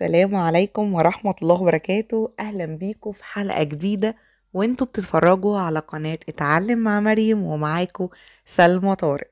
السلام عليكم ورحمة الله وبركاته أهلا بيكم في حلقة جديدة وانتوا بتتفرجوا على قناة اتعلم مع مريم ومعاكم سلمى طارق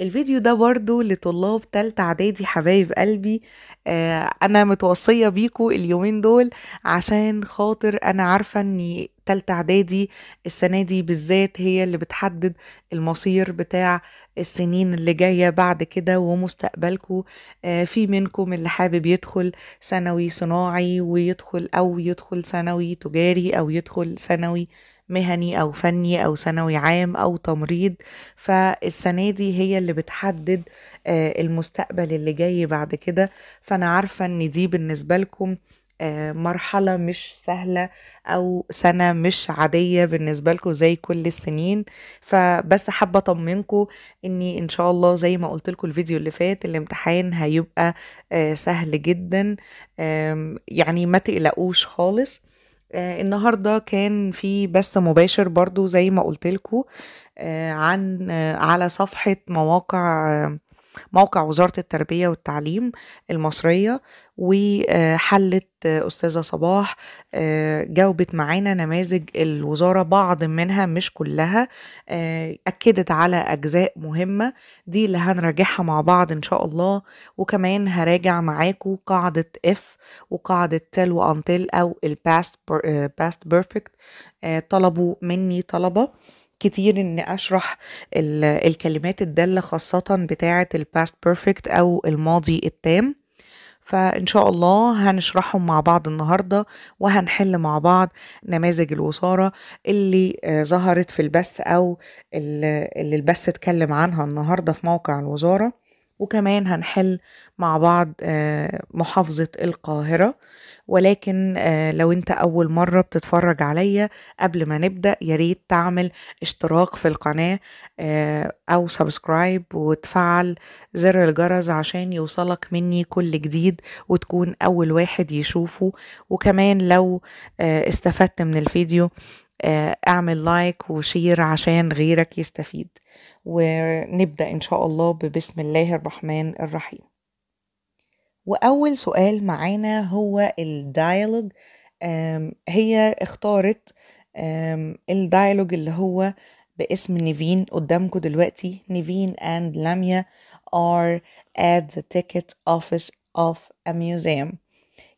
الفيديو ده برضو لطلاب تالتة اعدادي حبايب قلبي آه انا متوصية بيكو اليومين دول عشان خاطر انا عارفة ان تالتة اعدادي السنة دي بالذات هي اللي بتحدد المصير بتاع السنين اللي جاية بعد كده ومستقبلكم آه، في منكم اللي حابب يدخل ثانوي صناعي ويدخل أو يدخل ثانوي تجاري أو يدخل ثانوي مهني أو فني أو ثانوي عام أو تمريض فالسنة دي هي اللي بتحدد آه، المستقبل اللي جاي بعد كده فأنا عارفة إن دي بالنسبة لكم آه، مرحلة مش سهلة أو سنة مش عادية بالنسبة لكم زي كل السنين فبس حابة أطمنكم إني إن شاء الله زي ما قلت لكم الفيديو اللي فات الامتحان هيبقى آه، سهل جدا يعني ما تقلقوش خالص آه، النهاردة كان في بث مباشر برضو زي ما قلت لكم عن على صفحة مواقع موقع وزارة التربية والتعليم المصرية وحلت أستاذة صباح آه، جاوبت معانا نماذج الوزارة بعض منها مش كلها آه، أكدت على أجزاء مهمة دي اللي هنراجعها مع بعض إن شاء الله وكمان هراجع معاكم قاعدة اف وقاعدة تل وأنتل أو الباست باست بيرفكت طلبوا مني طلبة كتير ان اشرح الكلمات الداله خاصه بتاعه الباست بيرفكت او الماضي التام فإن شاء الله هنشرحهم مع بعض النهاردة وهنحل مع بعض نماذج الوصارة اللي آه، ظهرت في البث أو اللي البث اتكلم عنها النهاردة في موقع الوزارة وكمان هنحل مع بعض آه، محافظة القاهرة ولكن آه، لو انت اول مره بتتفرج عليا قبل ما نبدا يا ريت تعمل اشتراك في القناه آه، او سبسكرايب وتفعل زر الجرس عشان يوصلك مني كل جديد وتكون اول واحد يشوفه وكمان لو آه، استفدت من الفيديو اعمل لايك وشير عشان غيرك يستفيد ونبدا ان شاء الله ببسم الله الرحمن الرحيم وأول سؤال معانا هو الديالوج هي اختارت الديالوج اللي هو باسم نيفين قدامكم دلوقتي نيفين and لاميا are at the ticket office of a museum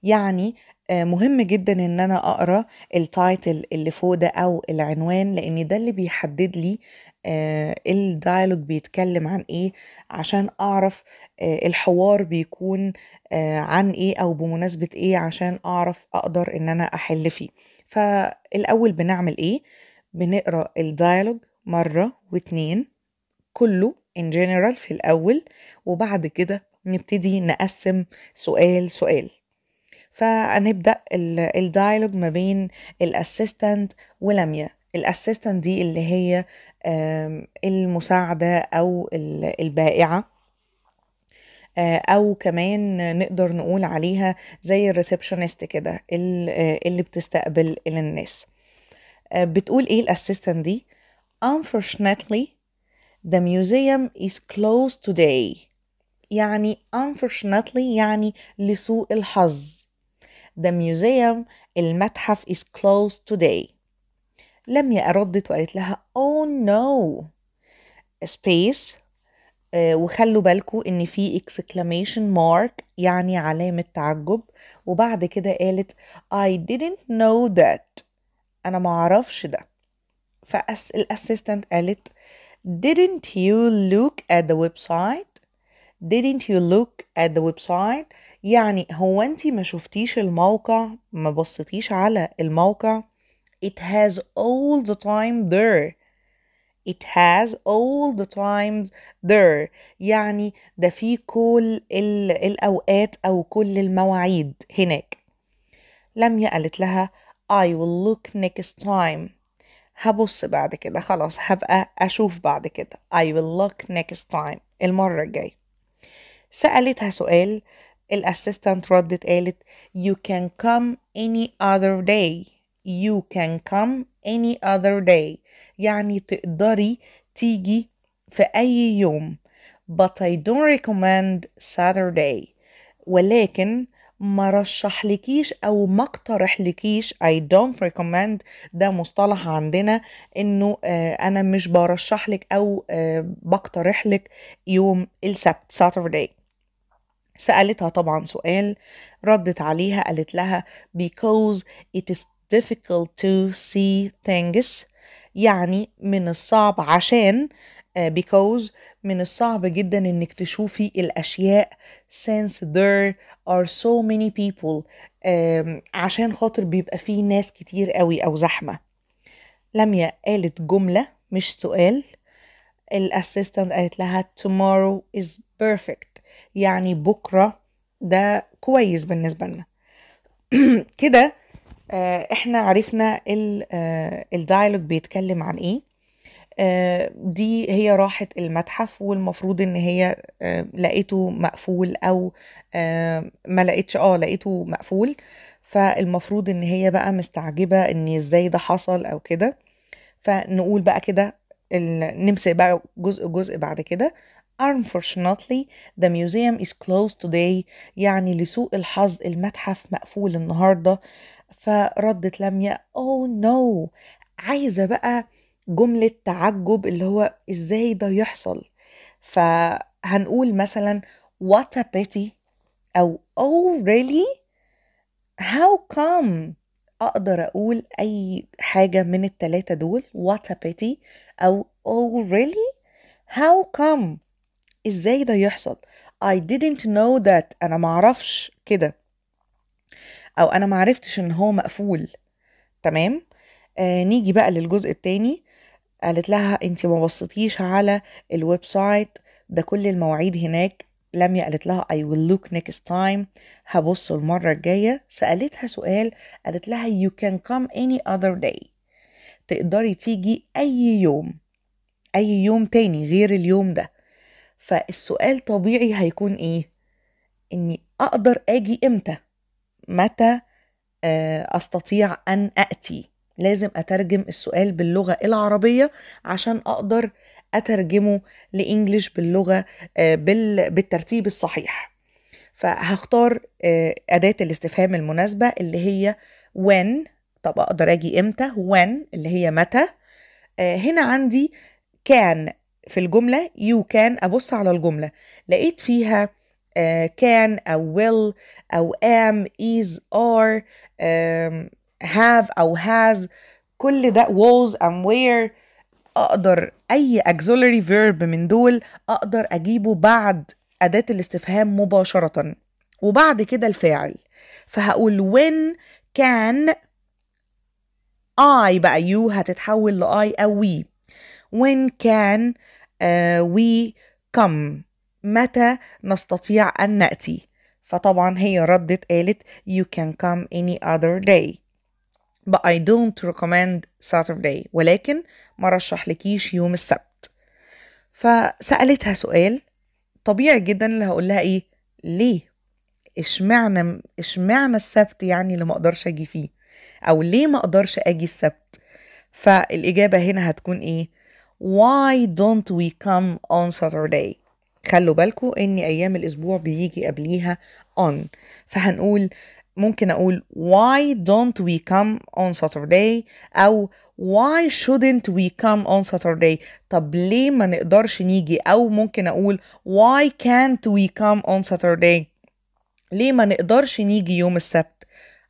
يعني آه، مهم جدا ان انا اقرا التايتل اللي فوق ده او العنوان لان ده اللي بيحدد لي آه، الدايلوج بيتكلم عن ايه عشان اعرف آه، الحوار بيكون آه، عن ايه او بمناسبة ايه عشان اعرف اقدر ان انا احل فيه فالاول بنعمل ايه بنقرا الدايلوج مرة واتنين كله in general في الاول وبعد كده نبتدي نقسم سؤال سؤال فنبدا الدايلوج ما بين الاسيستنت ولميا الاسيستنت دي اللي هي المساعدة أو البائعة آه، او كمان نقدر نقول عليها زي الريسبشنست كده آه، اللي بتستقبل الناس آه، بتقول ايه الاسيستنت دي unfortunately the museum is closed today يعني unfortunately يعني لسوء الحظ the museum المتحف is closed today لميا ردت وقالت لها oh no space آه، وخلوا بالكوا ان في exclamation mark يعني علامة تعجب وبعد كده قالت I didn't know that انا معرفش ده فالاسيستنت قالت didn't you look at the website didn't you look at the website يعني هو انت ما شفتيش الموقع ما بصتيش على الموقع It has all the time there. It has all the times there. يعني ده في كل الأوقات أو كل المواعيد هناك. لميا قالت لها I will look next time. هبص بعد كده خلاص هبقى أشوف بعد كده. I will look next time. المرة الجاية. سألتها سؤال الأسيستنت ردت قالت You can come any other day. you can come any other day يعني تقدري تيجي في أي يوم but I don't recommend Saturday ولكن ما لكيش او ما لكيش I don't recommend ده مصطلح عندنا انه آه، انا مش برشحلك او آه، بقترحلك يوم السبت Saturday سألتها طبعا سؤال ردت عليها قالت لها because it is difficult to see things يعني من الصعب عشان آه، because من الصعب جدا انك تشوفي الاشياء since there are so many people عشان خاطر بيبقى فيه ناس كتير قوي او زحمه لميا قالت جمله مش سؤال الاسيستنت قالت لها tomorrow is perfect يعني بكره ده كويس بالنسبه لنا كده آه، احنا عرفنا آه، الدايلوج بيتكلم عن ايه آه، دي هي راحة المتحف والمفروض ان هي لقيته مقفول او ما لقيتش اه لقيته مقفول فالمفروض ان هي بقى مستعجبة ان ازاي ده حصل او كده فنقول بقى كده نمسك بقى جزء جزء بعد كده Unfortunately, the museum is closed today يعني لسوء الحظ المتحف مقفول النهاردة فردت لميا اوه oh, نو no. عايزه بقى جمله تعجب اللي هو ازاي ده يحصل فهنقول مثلا what a pity او oh really how come اقدر اقول اي حاجه من التلاتة دول what a pity او oh really how come ازاي ده يحصل I didn't know that انا معرفش كده او انا معرفتش ان هو مقفول تمام آه نيجي بقى للجزء التاني قالت لها انت ما بصتيش على الويب سايت ده كل المواعيد هناك لميا قالت لها I will look next time هبص المرة الجاية سألتها سؤال قالت لها you can come any other day تقدري تيجي أي يوم أي يوم تاني غير اليوم ده فالسؤال طبيعي هيكون إيه؟ إني أقدر أجي إمتى؟ متى آه، استطيع ان اتي لازم اترجم السؤال باللغه العربيه عشان اقدر اترجمه لانجليش باللغه آه، بالترتيب الصحيح فهختار آه، اداه الاستفهام المناسبه اللي هي when طب اقدر اجي امتى when اللي هي متى هنا عندي كان في الجمله يو كان ابص على الجمله لقيت فيها كان آه، أو will أو am is are have أو has كل ده was and where أقدر أي auxiliary verb من دول أقدر أجيبه بعد أداة الاستفهام مباشرة وبعد كده الفاعل فهقول when كان I بقى you هتتحول ل I أو we when can uh, we come متى نستطيع أن نأتي فطبعا هي ردت قالت you can come any other day but I don't recommend Saturday ولكن ما لكيش يوم السبت فسألتها سؤال طبيعي جدا اللي هقول لها ايه ليه اشمعنى اشمعنى السبت يعني اللي ما اقدرش اجي فيه او ليه ما اقدرش اجي السبت فالاجابه هنا هتكون ايه why don't we come on Saturday خلوا بالكم ان ايام الاسبوع بيجي قبليها on فهنقول ممكن اقول why don't we come on Saturday او why shouldn't we come on Saturday طب ليه ما نقدرش نيجي او ممكن اقول why can't we come on Saturday ليه ما نقدرش نيجي يوم السبت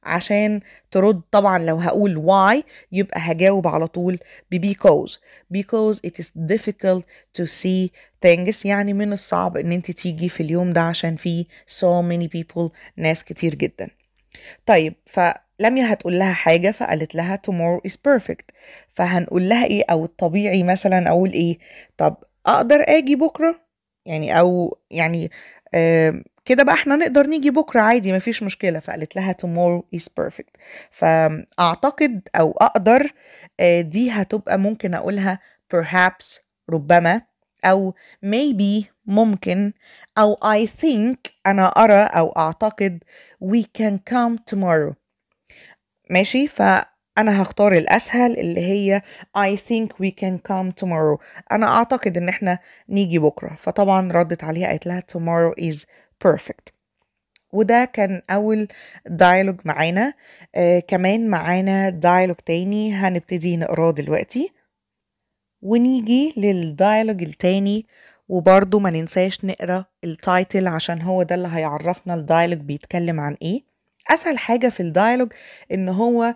عشان ترد طبعا لو هقول why يبقى هجاوب على طول ب because because it is difficult to see things يعني من الصعب ان انت تيجي في اليوم ده عشان في so many people ناس كتير جدا طيب فلميا هتقول لها حاجة فقالت لها tomorrow is perfect فهنقول لها ايه او الطبيعي مثلا اقول ايه طب اقدر اجي بكرة يعني او يعني آه كده بقى احنا نقدر نيجي بكرة عادي مفيش مشكلة فقالت لها tomorrow is perfect فأعتقد أو أقدر آه، دي هتبقى ممكن أقولها perhaps ربما أو maybe ممكن أو I think أنا أرى أو أعتقد we can come tomorrow ماشي فأنا هختار الأسهل اللي هي I think we can come tomorrow أنا أعتقد إن إحنا نيجي بكرة فطبعا ردت عليها قالت لها tomorrow is perfect وده كان أول دايلوج معانا آه كمان معانا دايلوج تاني هنبتدي نقراه دلوقتي ونيجي للدايلوج التاني وبرضه ما ننساش نقرا التايتل عشان هو ده اللي هيعرفنا الدايلوج بيتكلم عن ايه اسهل حاجه في الدايلوج ان هو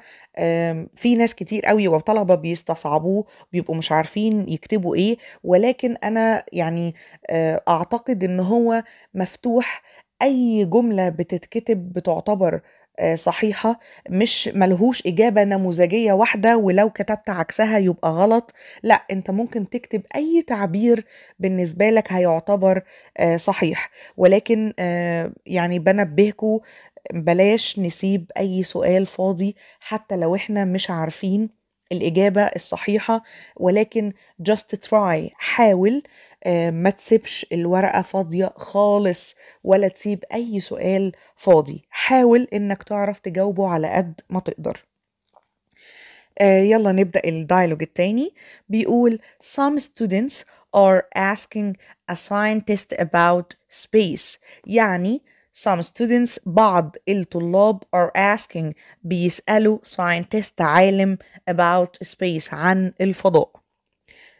في ناس كتير قوي وطلبه بيستصعبوه بيبقوا مش عارفين يكتبوا ايه ولكن انا يعني آه، اعتقد ان هو مفتوح أي جملة بتتكتب بتعتبر آه، صحيحة مش ملهوش إجابة نموذجية واحدة ولو كتبت عكسها يبقى غلط لا أنت ممكن تكتب أي تعبير بالنسبة لك هيعتبر آه، صحيح ولكن آه، يعني بنبهكم بلاش نسيب أي سؤال فاضي حتى لو إحنا مش عارفين الإجابة الصحيحة ولكن just try حاول آه، ما تسيبش الورقة فاضية خالص ولا تسيب أي سؤال فاضي حاول إنك تعرف تجاوبه على قد ما تقدر آه، يلا نبدأ الديالوج التاني بيقول Some students are asking a scientist about space يعني some students بعض الطلاب are asking بيسألوا scientist عالم about space عن الفضاء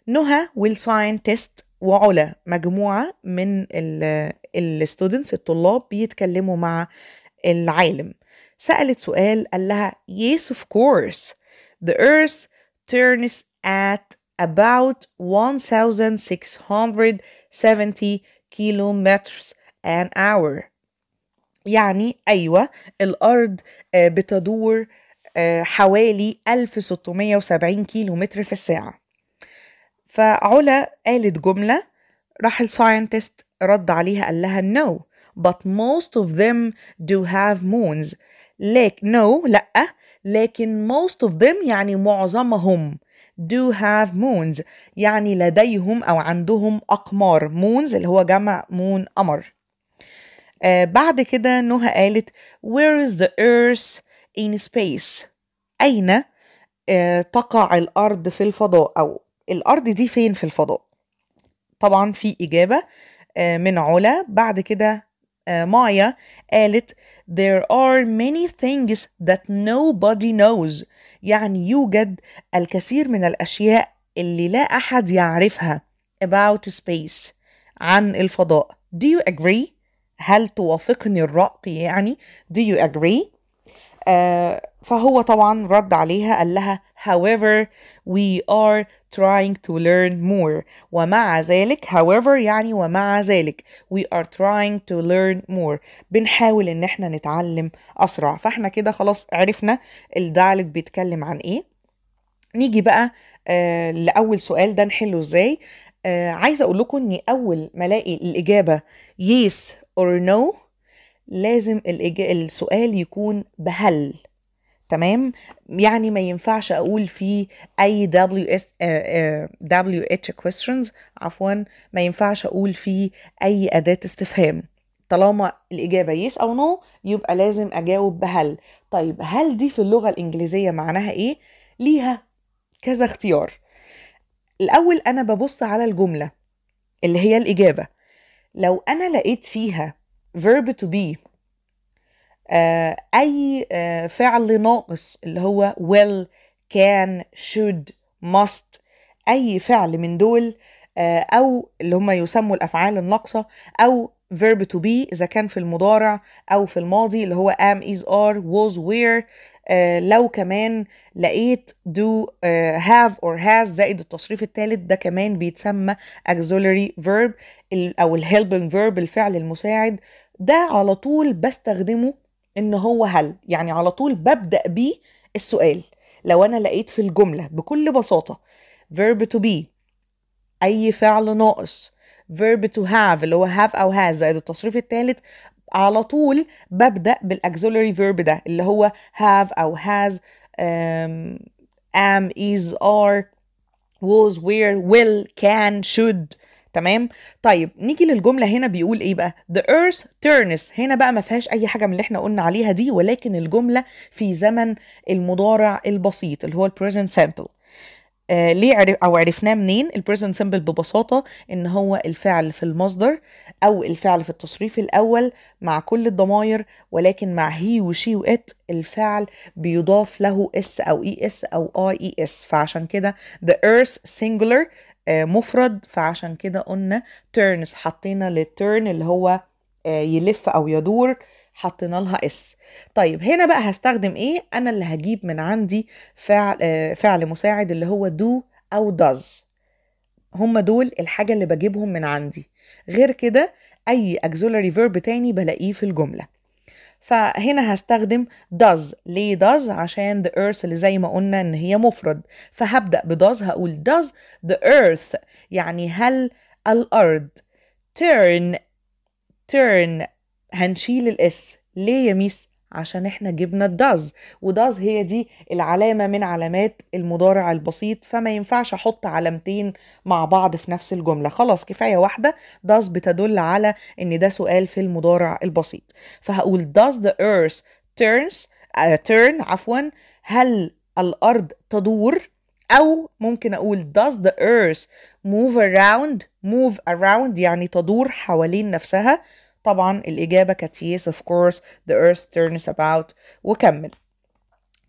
نهى will scientist وعلا مجموعة من الستودنتس الطلاب بيتكلموا مع العالم سألت سؤال قال لها yes of course the earth turns at about 1670 kilometers an hour يعني أيوة الأرض آه، بتدور آه، حوالي 1670 كيلومتر في الساعة فعلا قالت جملة راح الساينتست رد عليها قال لها no but most of them do have moons like no لأ لكن most of them يعني معظمهم do have moons يعني لديهم أو عندهم أقمار moons اللي هو جمع moon قمر آه بعد كده نوها قالت where is the earth in space أين آه تقع الأرض في الفضاء أو الارض دي فين في الفضاء طبعا في اجابه آه، من علا بعد كده آه، مايا قالت There are many things that nobody knows يعني يوجد الكثير من الأشياء اللي لا أحد يعرفها about space عن الفضاء Do you agree؟ هل توافقني الرأي يعني Do you agree؟ آه فهو طبعا رد عليها قال لها however we are trying to learn more ومع ذلك however يعني ومع ذلك we are trying to learn more بنحاول ان احنا نتعلم اسرع فاحنا كده خلاص عرفنا الدايلوج بيتكلم عن ايه نيجي بقى آه لاول سؤال ده نحله ازاي آه عايزه اقول لكم اني اول ما الاقي الاجابه yes or no لازم السؤال يكون بهل تمام يعني ما ينفعش اقول فيه اي دبليو اس دبليو اتش كويستشنز عفوا ما ينفعش اقول فيه اي اداه استفهام طالما الإجابة يس أو نو يبقى لازم أجاوب بهل طيب هل دي في اللغة الإنجليزية معناها إيه؟ ليها كذا اختيار الأول أنا ببص على الجملة اللي هي الإجابة لو أنا لقيت فيها verb to be آه، أي آه، فعل ناقص اللي هو will can should must أي فعل من دول آه، أو اللي هم يسموا الأفعال الناقصة أو verb to be إذا كان في المضارع أو في الماضي اللي هو am is are was were لو كمان لقيت do have or has زائد التصريف الثالث ده كمان بيتسمى auxiliary verb أو الhelping verb الفعل المساعد ده على طول بستخدمه ان هو هل يعني على طول ببدا بيه السؤال لو انا لقيت في الجمله بكل بساطه verb to be اي فعل ناقص verb to have اللي هو have او has زائد التصريف الثالث على طول ببدا بالاكسولري verb ده اللي هو have او has um, am is are was where will can should تمام طيب نيجي للجمله هنا بيقول ايه بقى the earth turns هنا بقى ما فيهاش اي حاجه من اللي احنا قلنا عليها دي ولكن الجمله في زمن المضارع البسيط اللي هو البريزنت simple آه ليه عرف او عرفناه منين البريزنت سيمبل ببساطه ان هو الفعل في المصدر او الفعل في التصريف الاول مع كل الضماير ولكن مع هي وشي وات الفعل بيضاف له اس او اي e اس او اي اس e فعشان كده the earth singular آه، مفرد فعشان كده قلنا turns حطينا للترن اللي هو آه، يلف او يدور حطينا لها اس طيب هنا بقى هستخدم ايه انا اللي هجيب من عندي فعل آه، فعل مساعد اللي هو do او does هم دول الحاجه اللي بجيبهم من عندي غير كده اي auxiliary verb تاني بلاقيه في الجمله فهنا هستخدم does ليه does عشان the earth اللي زي ما قلنا ان هي مفرد فهبدأ ب does هقول does the earth يعني هل الأرض turn turn هنشيل الاس ليه يا ميس عشان احنا جبنا الداز وداز هي دي العلامة من علامات المضارع البسيط فما ينفعش احط علامتين مع بعض في نفس الجملة خلاص كفاية واحدة داز بتدل على ان ده سؤال في المضارع البسيط فهقول does the earth turns uh, turn عفوا هل الارض تدور أو ممكن أقول does the earth move around move around يعني تدور حوالين نفسها طبعا الإجابة كانت yes of course the earth turns about وكمل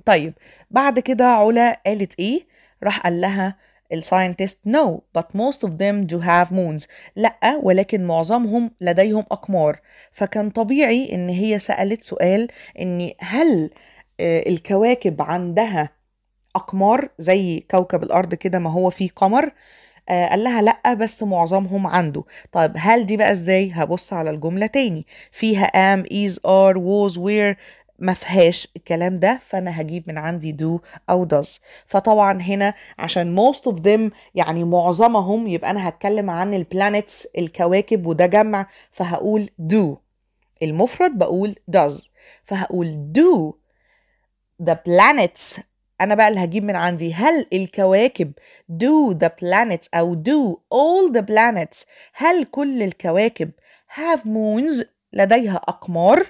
طيب بعد كده علا قالت إيه راح قال لها الساينتست no but most of them do have moons لأ ولكن معظمهم لديهم أقمار فكان طبيعي إن هي سألت سؤال إن هل آه، الكواكب عندها أقمار زي كوكب الأرض كده ما هو فيه قمر آه، قال لها لا بس معظمهم عنده طيب هل دي بقى ازاي هبص على الجمله تاني فيها ام از ار ووز وير ما فيهاش الكلام ده فانا هجيب من عندي do او does فطبعا هنا عشان most of them يعني معظمهم يبقى انا هتكلم عن البلانيتس الكواكب وده جمع فهقول do المفرد بقول does فهقول do the planets انا بقى اللي هجيب من عندي هل الكواكب do the planets او do all the planets هل كل الكواكب have moons لديها اقمار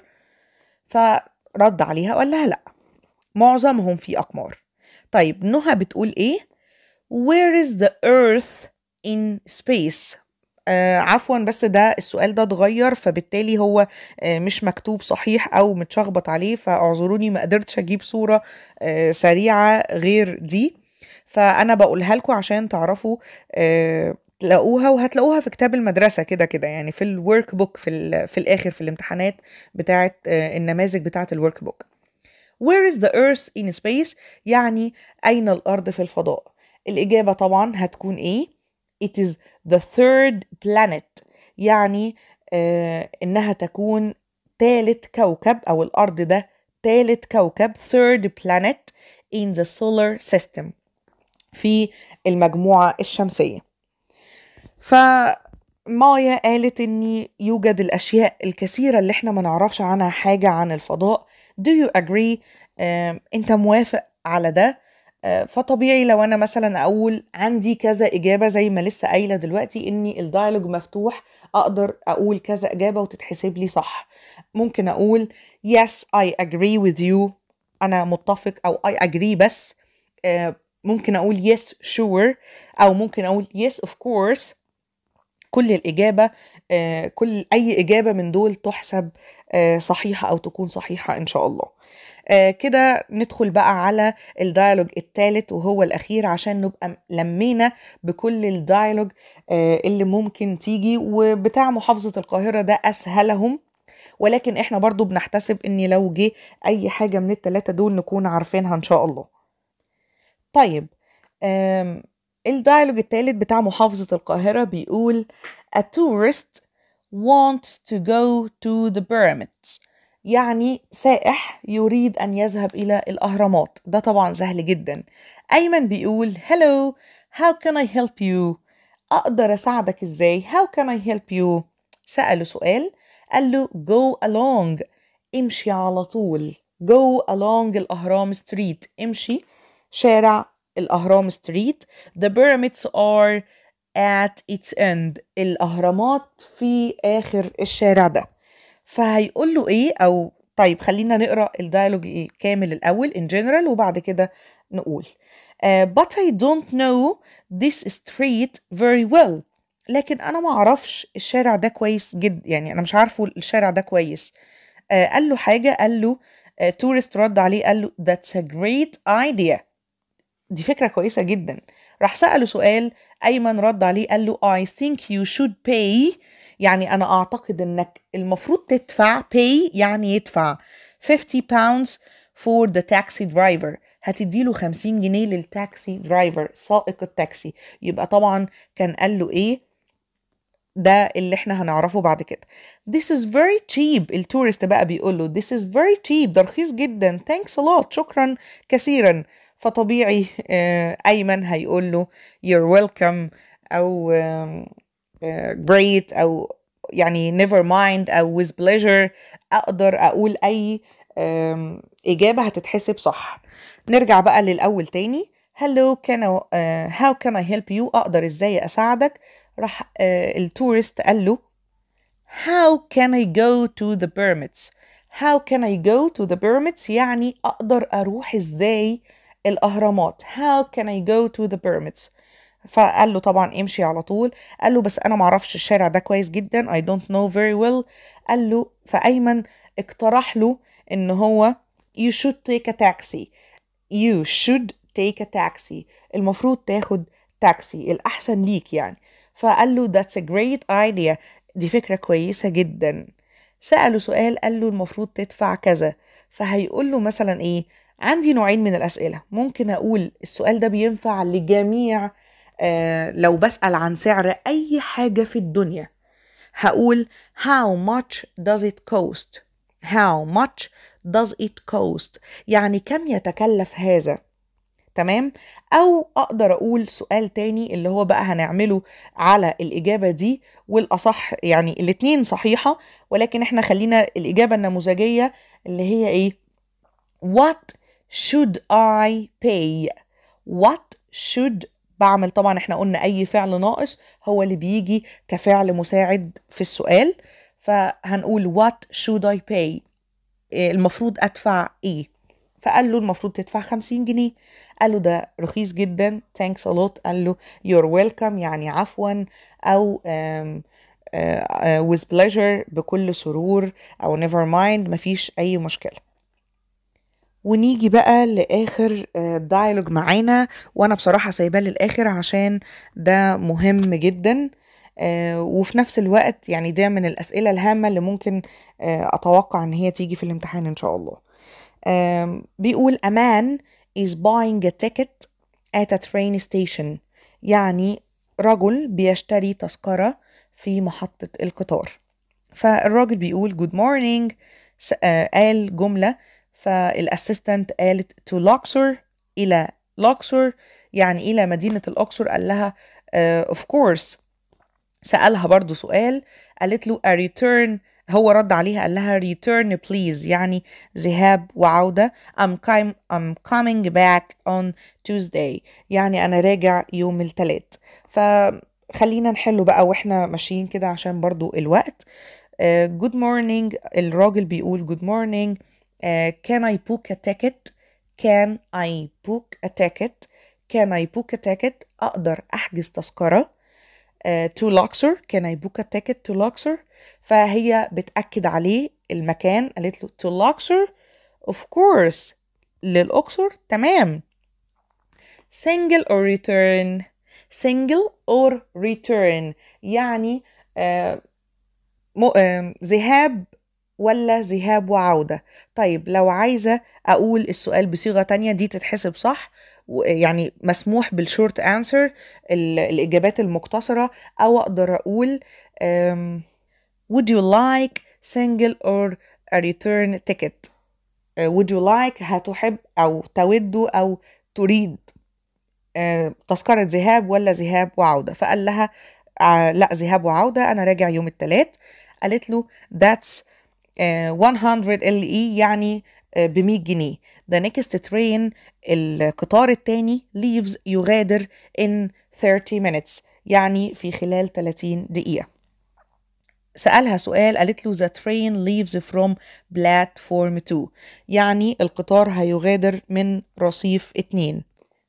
فرد عليها وقال لها لا معظمهم في اقمار طيب نهى بتقول ايه where is the earth in space آه، عفوا بس ده السؤال ده اتغير فبالتالي هو آه، مش مكتوب صحيح او متشخبط عليه فاعذروني ما قدرتش اجيب صوره آه، سريعه غير دي فانا بقولها لكم عشان تعرفوا تلاقوها وهتلاقوها في كتاب المدرسة كده كده يعني في الورك بوك في, في الآخر في الامتحانات بتاعة النماذج بتاعة الورك بوك Where is the earth in space؟ يعني أين الأرض في الفضاء؟ الإجابة طبعا هتكون إيه؟ It is the third planet يعني آه إنها تكون ثالث كوكب أو الأرض ده ثالث كوكب third planet in the solar system في المجموعة الشمسية فمايا قالت إن يوجد الأشياء الكثيرة اللي إحنا ما نعرفش عنها حاجة عن الفضاء Do you agree؟ أنت موافق على ده؟ آه، فطبيعي لو انا مثلا اقول عندي كذا اجابه زي ما لسه قايله دلوقتي اني الدايلوج مفتوح اقدر اقول كذا اجابه وتتحسب لي صح ممكن اقول yes I agree with you انا متفق او I agree بس آه، ممكن اقول yes sure او ممكن اقول yes of course كل الاجابه آه، كل اي اجابه من دول تحسب صحيحه او تكون صحيحه ان شاء الله آه كده ندخل بقى على الديالوج الثالث وهو الاخير عشان نبقى لمينا بكل الديالوج آه اللي ممكن تيجي وبتاع محافظه القاهره ده اسهلهم ولكن احنا برضو بنحتسب ان لو جه اي حاجه من الثلاثه دول نكون عارفينها ان شاء الله طيب الديالوج الثالث بتاع محافظة القاهرة بيقول A tourist wants to go to the pyramids يعني سائح يريد أن يذهب إلى الأهرامات ده طبعا سهل جدا أيمن بيقول hello how can I help you أقدر أساعدك إزاي how can I help you سأله سؤال قال له go along امشي على طول go along الأهرام ستريت امشي شارع الأهرام ستريت the pyramids are at its end الأهرامات في آخر الشارع ده فهيقول له ايه او طيب خلينا نقرا الدايلوج الكامل الاول in general وبعد كده نقول uh, but I don't know this street very well لكن انا ما اعرفش الشارع ده كويس جدا يعني انا مش عارفه الشارع ده كويس uh, قال له حاجه قال له تورست آه، uh, رد عليه قال له that's a great idea دي فكره كويسه جدا راح ساله سؤال ايمن رد عليه قال له I think you should pay يعني أنا أعتقد إنك المفروض تدفع pay يعني يدفع 50 pounds for the taxi driver هتديله 50 جنيه للتاكسي درايفر سائق التاكسي يبقى طبعا كان قال له ايه ده اللي احنا هنعرفه بعد كده this is very cheap التورست بقى بيقول له this is very cheap ده رخيص جدا thanks a lot شكرا كثيرا فطبيعي آه، ايمن هيقول له you're welcome او great او يعني never mind او with pleasure اقدر اقول اي اجابه هتتحسب صح نرجع بقى للاول تاني hello can I, uh, how can I help you اقدر ازاي اساعدك راح uh, التورست قال له how can I go to the pyramids how can I go to the pyramids يعني اقدر اروح ازاي الاهرامات how can I go to the pyramids فقال له طبعا امشي على طول قال له بس انا معرفش الشارع ده كويس جدا I don't know very well قال له فأيمن اقترح له ان هو you should take a taxi you should take a taxi المفروض تاخد تاكسي الأحسن ليك يعني فقال له that's a great idea دي فكرة كويسة جدا سأله سؤال قال له المفروض تدفع كذا فهيقول له مثلا ايه عندي نوعين من الأسئلة ممكن أقول السؤال ده بينفع لجميع آه، لو بسأل عن سعر أي حاجة في الدنيا هقول how much does it cost how much does it cost يعني كم يتكلف هذا تمام او اقدر اقول سؤال تاني اللي هو بقى هنعمله على الاجابه دي والاصح يعني الاتنين صحيحه ولكن احنا خلينا الاجابه النموذجيه اللي هي ايه what should i pay what should بعمل طبعا احنا قلنا اي فعل ناقص هو اللي بيجي كفعل مساعد في السؤال فهنقول what should I pay آه، المفروض ادفع ايه فقال له المفروض تدفع خمسين جنيه قال له ده رخيص جدا thanks a lot قال له you're welcome يعني عفوا او um, uh, uh, with pleasure بكل سرور او never mind مفيش اي مشكله ونيجي بقى لاخر دايلوج آه، معانا وانا بصراحه سايباه للاخر عشان ده مهم جدا آه، وفي نفس الوقت يعني ده من الاسئله الهامه اللي ممكن آه، اتوقع ان هي تيجي في الامتحان ان شاء الله بيقول a man is buying a ticket at a train station يعني رجل بيشتري تذكرة في محطة القطار فالراجل بيقول good morning قال جملة فالاسيستنت قالت to Luxor الى Luxor يعني الى مدينه الاقصر قال لها اوف آه، of course سالها برضو سؤال قالت له a return هو رد عليها قال لها return please يعني ذهاب وعودة I'm, كايم ام coming back on Tuesday يعني أنا راجع يوم الثلاث فخلينا نحله بقى وإحنا ماشيين كده عشان برضو الوقت uh, good morning الراجل بيقول good morning can I book a ticket can I book a ticket can I book a ticket أقدر أحجز تذكرة uh, to Luxor can I book a ticket to Luxor فهي بتأكد عليه المكان قالت له to Luxor of course للأقصر تمام single or return single or return يعني ذهاب ولا ذهاب وعودة طيب لو عايزة أقول السؤال بصيغة تانية دي تتحسب صح يعني مسموح بالشورت انسر الإجابات المقتصرة أو أقدر أقول would you like single or a return ticket آه، would you like هتحب أو تود أو تريد آه، تذكرة ذهاب ولا ذهاب وعودة فقال لها آه، لا ذهاب وعودة أنا راجع يوم الثلاث قالت له that's 100 ال اي يعني آه، ب 100 جنيه the next train القطار الثاني leaves يغادر in 30 minutes يعني في خلال 30 دقيقة سألها سؤال قالت له the train leaves from platform 2 يعني القطار هيغادر من رصيف 2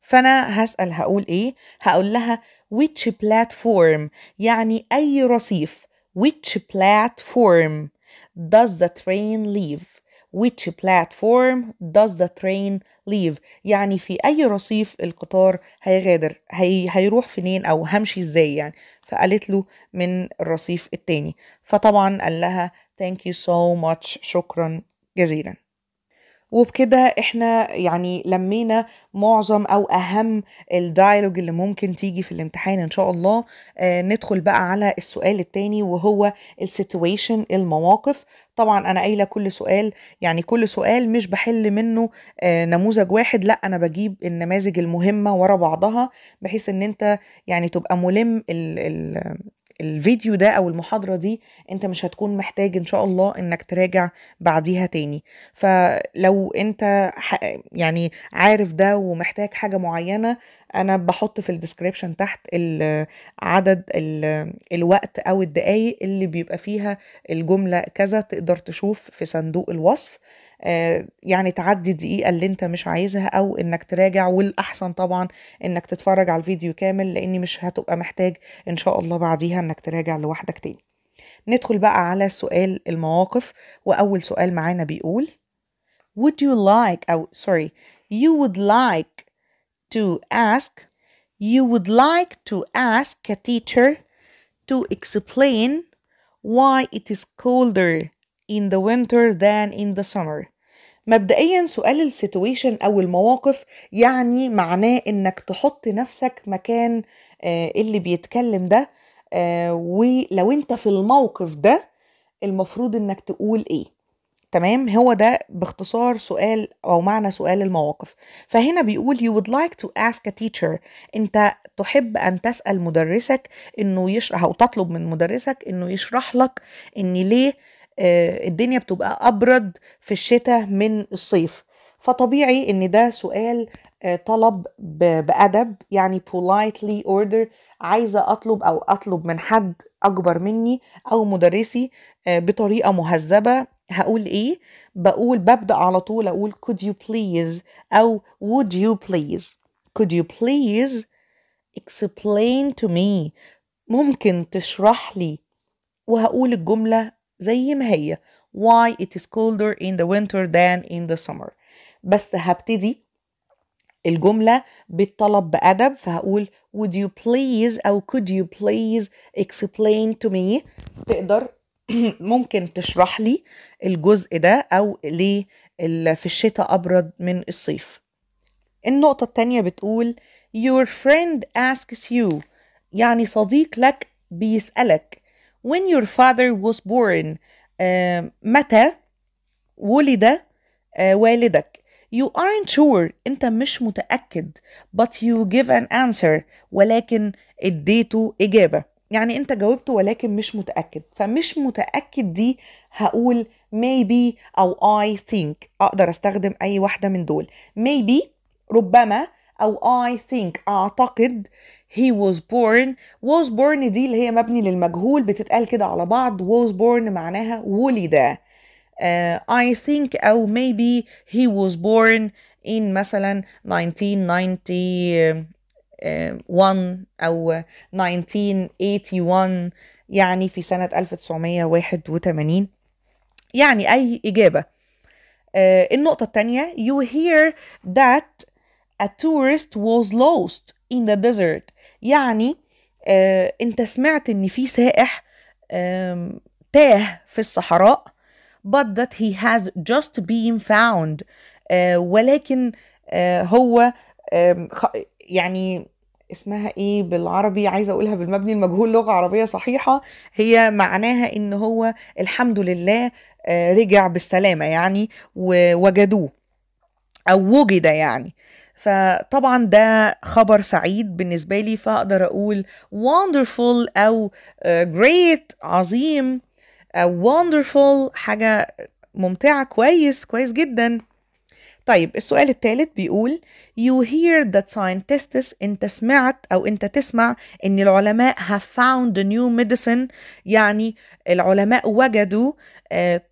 فأنا هسأل هقول إيه هقول لها which platform يعني أي رصيف which platform does the train leave which platform does the train leave يعني في أي رصيف القطار هيغادر هي... هيروح فين أو همشي إزاي يعني فقالت له من الرصيف التاني فطبعا قال لها thank you so much شكرا جزيلا وبكده احنا يعني لمينا معظم او اهم الدايلوج اللي ممكن تيجي في الامتحان ان شاء الله آه ندخل بقى على السؤال الثاني وهو السيتويشن المواقف طبعا انا قايله كل سؤال يعني كل سؤال مش بحل منه آه نموذج واحد لا انا بجيب النماذج المهمه ورا بعضها بحيث ان انت يعني تبقى ملم ال ال الفيديو ده او المحاضره دي انت مش هتكون محتاج ان شاء الله انك تراجع بعديها تاني فلو انت يعني عارف ده ومحتاج حاجه معينه انا بحط في الديسكريبشن تحت عدد الوقت او الدقايق اللي بيبقى فيها الجمله كذا تقدر تشوف في صندوق الوصف آه، يعني تعدي الدقيقة اللي انت مش عايزها او انك تراجع والاحسن طبعا انك تتفرج على الفيديو كامل لان مش هتبقى محتاج ان شاء الله بعديها انك تراجع لوحدك تاني ندخل بقى على سؤال المواقف واول سؤال معانا بيقول would you like او sorry you would like to ask you would like to ask a teacher to explain why it is colder in the winter than in the summer مبدئيا سؤال السيتويشن او المواقف يعني معناه انك تحط نفسك مكان آه، اللي بيتكلم ده آه، ولو انت في الموقف ده المفروض انك تقول ايه تمام هو ده باختصار سؤال او معنى سؤال المواقف فهنا بيقول you would like to ask a teacher انت تحب ان تسال مدرسك انه يشرح او تطلب من مدرسك انه يشرح لك ان ليه آه، الدنيا بتبقى أبرد في الشتاء من الصيف فطبيعي ان ده سؤال آه، طلب بأدب يعني politely order عايزة أطلب أو أطلب من حد أكبر مني أو مدرسي آه، بطريقة مهذبة هقول إيه؟ بقول ببدأ على طول أقول could you please أو would you please could you please explain to me ممكن تشرح لي وهقول الجملة زي ما هي why it is colder in the winter than in the summer بس هبتدي الجملة بالطلب بأدب فهقول would you please أو could you please explain to me تقدر ممكن تشرح لي الجزء ده أو ليه في الشتاء أبرد من الصيف النقطة التانية بتقول your friend asks you يعني صديق لك بيسألك when your father was born um, متى ولد آه، والدك you aren't sure انت مش متأكد but you give an answer ولكن اديته إجابة يعني انت جاوبته ولكن مش متأكد فمش متأكد دي هقول maybe أو I think أقدر أستخدم أي واحدة من دول maybe ربما أو I think أعتقد he was born was born دي اللي هي مبني للمجهول بتتقال كده على بعض was born معناها ولد uh, I think أو maybe he was born in مثلا 1991 أو 1981 يعني في سنة 1981 يعني أي إجابة uh, النقطة الثانية you hear that a tourist was lost in the desert يعني آه انت سمعت ان في سائح آه تاه في الصحراء but that he has just been found آه ولكن آه هو آه يعني اسمها ايه بالعربي عايزه اقولها بالمبني المجهول لغه عربيه صحيحه هي معناها ان هو الحمد لله آه، رجع بالسلامه يعني ووجدوه او وجد يعني فطبعا ده خبر سعيد بالنسبه لي فاقدر اقول wonderful او great عظيم او wonderful حاجه ممتعه كويس كويس جدا طيب السؤال الثالث بيقول you hear that scientists انت سمعت او انت تسمع ان العلماء have found a new medicine يعني العلماء وجدوا آه،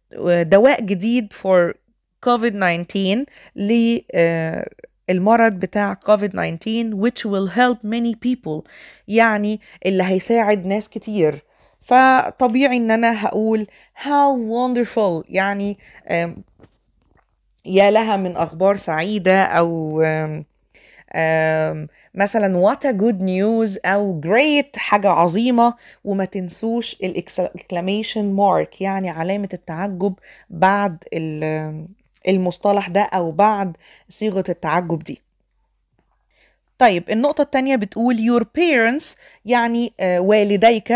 دواء جديد for COVID-19 ل آه، المرض بتاع كوفيد 19 which will help many people يعني اللي هيساعد ناس كتير فطبيعي ان انا هقول how wonderful يعني يا لها من اخبار سعيده او مثلا what a good news او great حاجة عظيمة وما تنسوش الاكسلاميشن مارك يعني علامة التعجب بعد الـ المصطلح ده أو بعد صيغة التعجب دي طيب النقطة التانية بتقول your parents يعني آه، والديك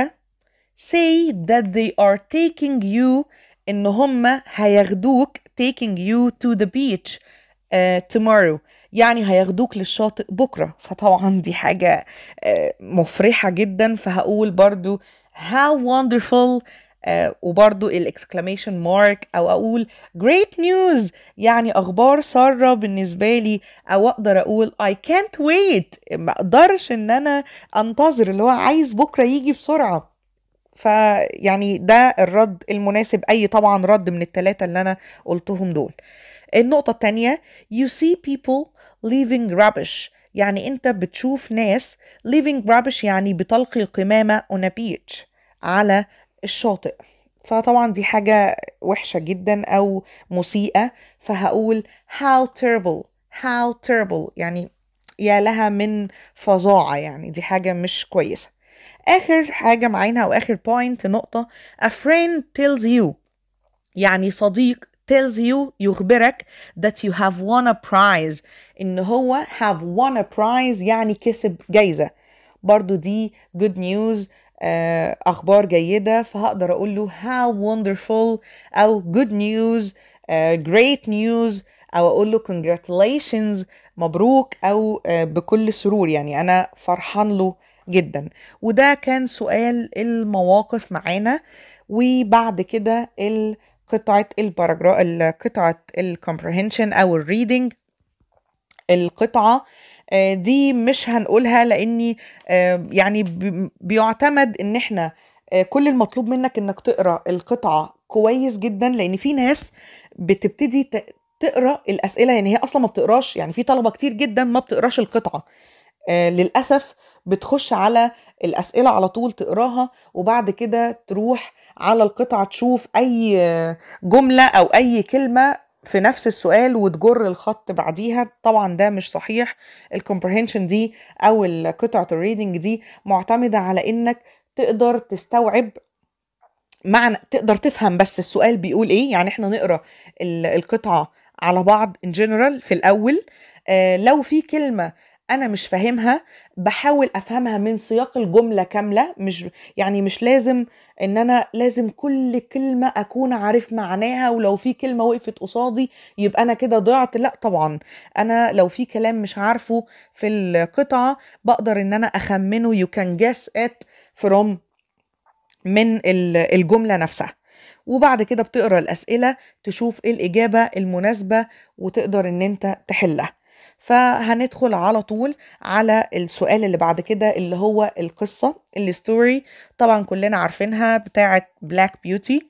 say that they are taking you إن هم هياخدوك taking you to the beach uh, tomorrow يعني هياخدوك للشاطئ بكرة فطبعا دي حاجة uh, مفرحة جدا فهقول برضو how wonderful آه، وبرضو الاكسكلاميشن مارك او اقول great news يعني اخبار ساره بالنسبه لي او اقدر اقول I can't wait ما اقدرش ان انا انتظر اللي هو عايز بكره يجي بسرعه فيعني ده الرد المناسب اي طبعا رد من الثلاثه اللي انا قلتهم دول النقطه الثانيه you see people leaving rubbish يعني انت بتشوف ناس leaving rubbish يعني بتلقي القمامه on a beach على الشاطئ فطبعا دي حاجة وحشة جدا أو مسيئة فهقول how terrible how terrible يعني يا لها من فظاعة يعني دي حاجة مش كويسة آخر حاجة معينها أو آخر بوينت نقطة a friend tells you يعني صديق tells you يخبرك that you have won a prize إن هو have won a prize يعني كسب جايزة برضو دي good news آه، اخبار جيده فهقدر اقول له how wonderful او good news آه، great news او اقول له congratulations مبروك او آه، بكل سرور يعني انا فرحان له جدا وده كان سؤال المواقف معانا وبعد كده القطعة الباراجراف قطعه الكومبريهنشن او الريدنج القطعه آه، دي مش هنقولها لاني آه، يعني بيعتمد ان احنا آه، كل المطلوب منك انك تقرا القطعه كويس جدا لان في ناس بتبتدي تقرا الاسئله يعني هي اصلا ما بتقراش يعني في طلبه كتير جدا ما بتقراش القطعه للاسف بتخش على الأسئلة على طول تقراها وبعد كده تروح على القطعة تشوف أي جملة أو أي كلمة في نفس السؤال وتجر الخط بعديها طبعا ده مش صحيح الكومبريهنشن دي او قطعه الريدنج دي معتمده على انك تقدر تستوعب معنى تقدر تفهم بس السؤال بيقول ايه يعني احنا نقرا القطعه على بعض ان جنرال في الاول آه لو في كلمه انا مش فاهمها بحاول افهمها من سياق الجمله كامله مش يعني مش لازم ان انا لازم كل كلمه اكون عارف معناها ولو في كلمه وقفت قصادي يبقى انا كده ضعت لا طبعا انا لو في كلام مش عارفه في القطعه بقدر ان انا اخمنه you can guess it from من الجمله نفسها وبعد كده بتقرا الاسئله تشوف ايه الاجابه المناسبه وتقدر ان انت تحلها فهندخل على طول على السؤال اللي بعد كده اللي هو القصة الستوري طبعا كلنا عارفينها بتاعة بلاك بيوتي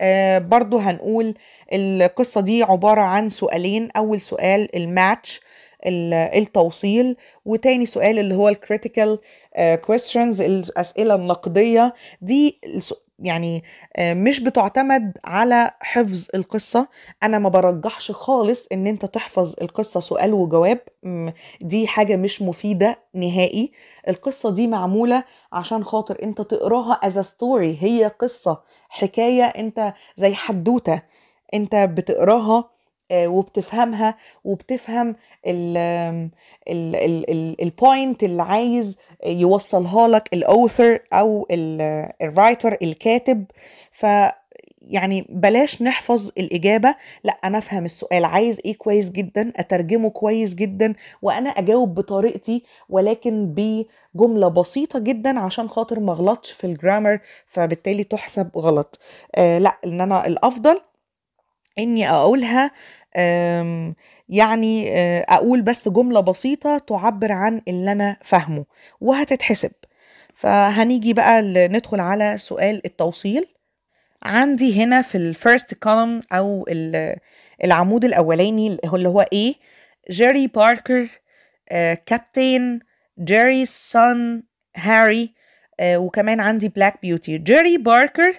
آه برضو هنقول القصة دي عبارة عن سؤالين أول سؤال الماتش التوصيل وتاني سؤال اللي هو الكريتيكال آه، كويستشنز الأسئلة النقدية دي يعني آه، مش بتعتمد على حفظ القصة أنا ما برجحش خالص إن أنت تحفظ القصة سؤال وجواب دي حاجة مش مفيدة نهائي القصة دي معمولة عشان خاطر أنت تقراها a ستوري هي قصة حكاية أنت زي حدوتة أنت بتقراها آه، وبتفهمها وبتفهم البوينت اللي عايز يوصلها لك الاوثر او الرايتر الكاتب ف يعني بلاش نحفظ الإجابة لا أنا أفهم السؤال عايز إيه كويس جدا أترجمه كويس جدا وأنا أجاوب بطريقتي ولكن بجملة بسيطة جدا عشان خاطر ما غلطش في الجرامر فبالتالي تحسب غلط آه لا إن أنا الأفضل إني أقولها يعني آه، اقول بس جمله بسيطه تعبر عن اللي انا فاهمه وهتتحسب فهنيجي بقى ندخل على سؤال التوصيل عندي هنا في الفيرست كولم او العمود الاولاني اللي هو ايه جيري باركر كابتن جيري سون هاري وكمان عندي بلاك بيوتي جيري باركر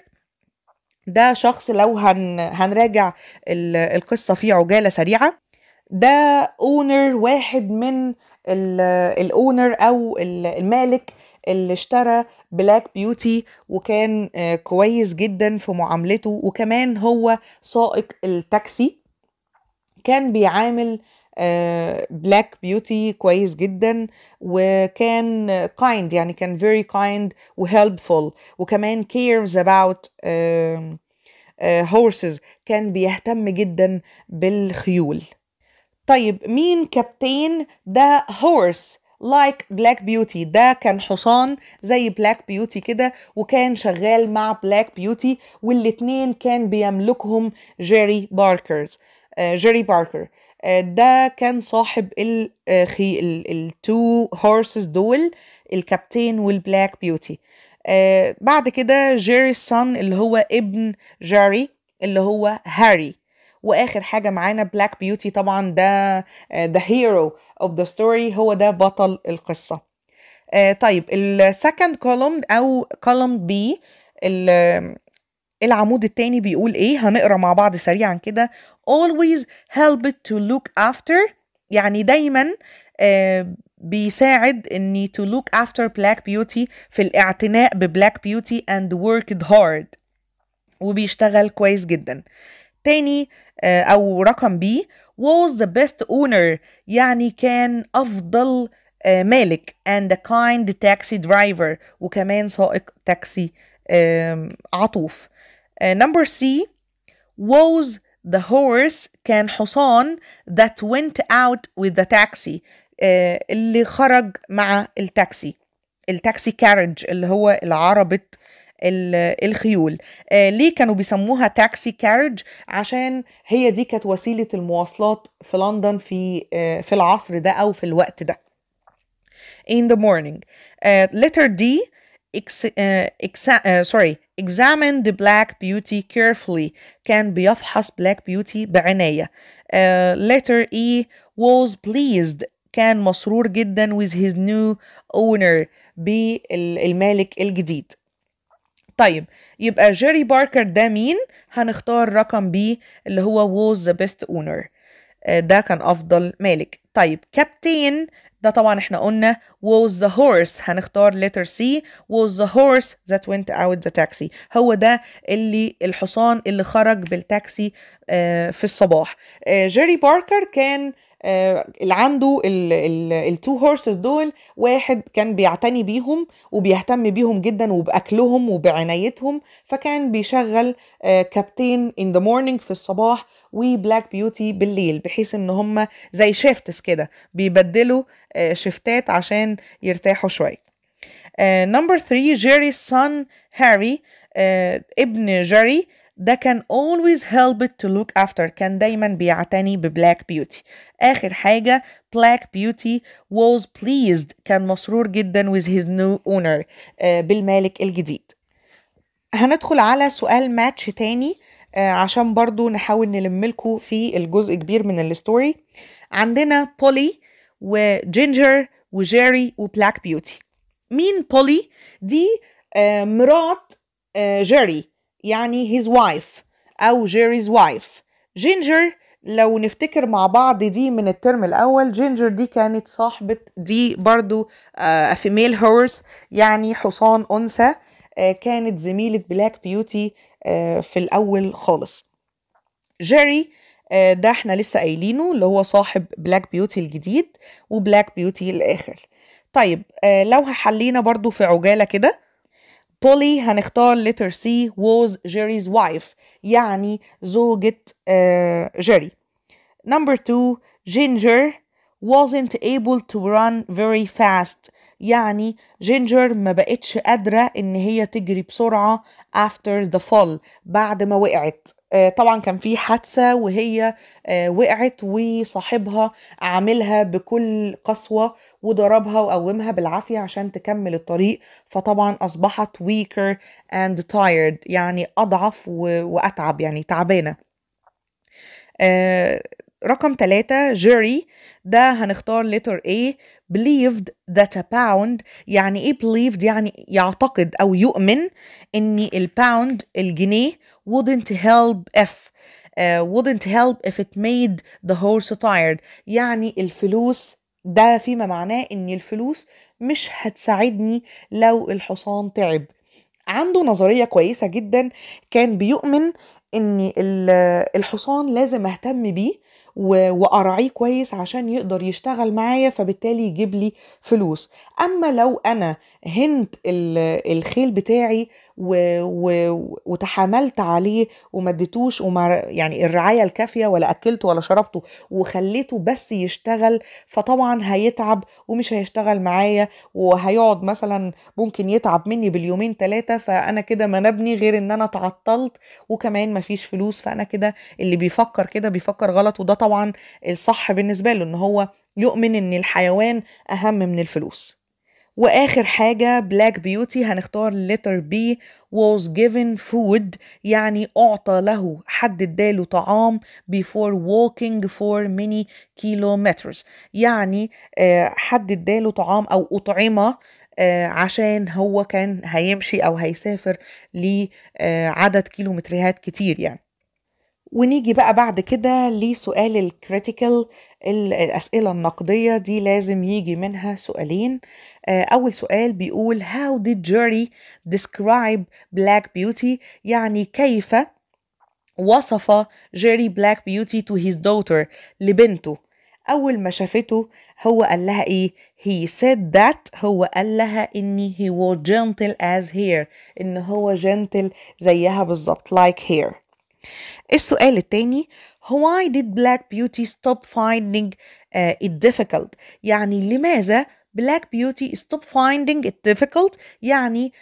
ده شخص لو هن هنراجع القصه في عجاله سريعه ده اونر واحد من الاونر او المالك اللي اشترى بلاك بيوتي وكان آه، كويس جدا في معاملته وكمان هو سائق التاكسي كان بيعامل بلاك آه، بيوتي كويس جدا وكان كايند يعني كان فيري كايند وهيلبفول وكمان كيرز اباوت هورسز كان بيهتم جدا بالخيول طيب مين كابتن ده هورس لايك بلاك بيوتي ده كان حصان زي بلاك بيوتي كده وكان شغال مع بلاك بيوتي والاتنين كان بيملكهم جيري باركرز جيري باركر آه، ده كان صاحب التو هورسز آه، دول الكابتين والبلاك بيوتي آه، بعد كده جيري سون اللي هو ابن جاري اللي هو هاري واخر حاجه معانا بلاك بيوتي طبعا ده ذا هيرو اوف ذا ستوري هو ده بطل القصه طيب السكند كولوم او كولوم بي العمود التاني بيقول ايه هنقرا مع بعض سريعا كده always help it to look after يعني دايما آه بيساعد اني to look after black beauty في الاعتناء ببلاك بيوتي and worked hard وبيشتغل كويس جدا تاني آه او رقم بي was the best owner يعني كان افضل آه مالك and a kind taxi driver وكمان سائق تاكسي عطوف نمبر سي was the horse كان حصان that went out with the taxi uh, اللي خرج مع التاكسي التاكسي كارج اللي هو العربة الخيول uh, ليه كانوا بيسموها تاكسي كارج عشان هي دي كانت وسيلة المواصلات في لندن في uh, في العصر ده أو في الوقت ده in the morning letter D ex, uh, exa, uh, sorry examine the black beauty carefully كان بيفحص black beauty بعناية uh, letter E was pleased كان مسرور جدا with his new owner بالمالك الجديد طيب يبقى جيري باركر ده مين هنختار رقم بي اللي هو was the best owner uh, ده كان افضل مالك طيب كابتن ده طبعا احنا قلنا was the horse هنختار letter C was the horse that went out the taxi هو ده اللي الحصان اللي خرج بالتاكسي آه، في الصباح آه، جيري باركر كان آه، اللي عنده التو هورسز دول واحد كان بيعتني بيهم وبيهتم بيهم جدا وباكلهم وبعنايتهم فكان بيشغل كابتين ان ذا مورنينج في الصباح وبلاك بيوتي بالليل بحيث ان هم زي شيفتس كده بيبدلوا شيفتات آه، عشان يرتاحوا شويه نمبر 3 جيري سون هاري ابن جيري ده كان always help it to look after كان دايما بيعتني ببلاك بيوتي آخر حاجة بلاك بيوتي was pleased كان مسرور جدا with his new owner آه بالمالك الجديد هندخل على سؤال ماتش تاني آه عشان برضو نحاول نلملكو في الجزء كبير من الستوري عندنا بولي وجينجر وجيري وبلاك بيوتي مين بولي دي آه مرات جيري آه، يعني his wife أو Jerry's wife جينجر لو نفتكر مع بعض دي من الترم الأول جينجر دي كانت صاحبة دي برضو آه، female horse يعني حصان أنثى آه، كانت زميلة بلاك آه، بيوتي في الأول خالص جيري ده احنا لسه قايلينه اللي هو صاحب بلاك بيوتي الجديد وبلاك بيوتي الآخر طيب لو هحلينا برضو في عجالة كده بولي هنختار letter C was Jerry's wife يعني زوجة جيري number two Ginger wasn't able to run very fast يعني جينجر ما بقتش قادرة إن هي تجري بسرعة after the fall بعد ما وقعت آه، طبعا كان في حادثة وهي آه، وقعت وصاحبها عاملها بكل قسوة وضربها وقومها بالعافية عشان تكمل الطريق فطبعا أصبحت weaker and tired يعني أضعف وأتعب يعني تعبانة آه، رقم ثلاثة جيري ده هنختار letter A believed that a pound يعني ايه believed يعني يعتقد او يؤمن ان الباوند الجنيه wouldn't help if uh, wouldn't help if it made the horse tired يعني الفلوس ده فيما معناه ان الفلوس مش هتساعدني لو الحصان تعب عنده نظريه كويسه جدا كان بيؤمن ان الحصان لازم اهتم بيه واراعيه كويس عشان يقدر يشتغل معايا فبالتالي يجيب لي فلوس اما لو انا هنت الخيل بتاعي و... و... وتحاملت عليه وما اديتوش وما يعني الرعايه الكافيه ولا اكلته ولا شربته وخليته بس يشتغل فطبعا هيتعب ومش هيشتغل معايا وهيقعد مثلا ممكن يتعب مني باليومين ثلاثه فانا كده ما نبني غير ان انا تعطلت وكمان ما فيش فلوس فانا كده اللي بيفكر كده بيفكر غلط وده طبعا الصح بالنسبه له ان هو يؤمن ان الحيوان اهم من الفلوس واخر حاجه بلاك بيوتي هنختار letter B was given food يعني اعطى له حد اداله طعام before walking for many kilometers يعني آه، حد اداله طعام او اطعمه آه، عشان هو كان هيمشي او هيسافر لعدد آه، كيلومترات كتير يعني ونيجي بقى بعد كده لسؤال الكريتيكال الأسئلة النقدية دي لازم يجي منها سؤالين آه، أول سؤال بيقول How did Jerry describe Black Beauty؟ يعني كيف وصف جيري بلاك بيوتي تو هيز دوتر لبنته أول ما شافته هو قال لها إيه؟ He said that هو قال لها إن he was gentle as hair إن هو gentle زيها بالظبط like hair السؤال التاني Why did Black Beauty stop finding uh, it difficult؟ يعني لماذا بلاك بيوتي ستوب فايندينج difficult يعني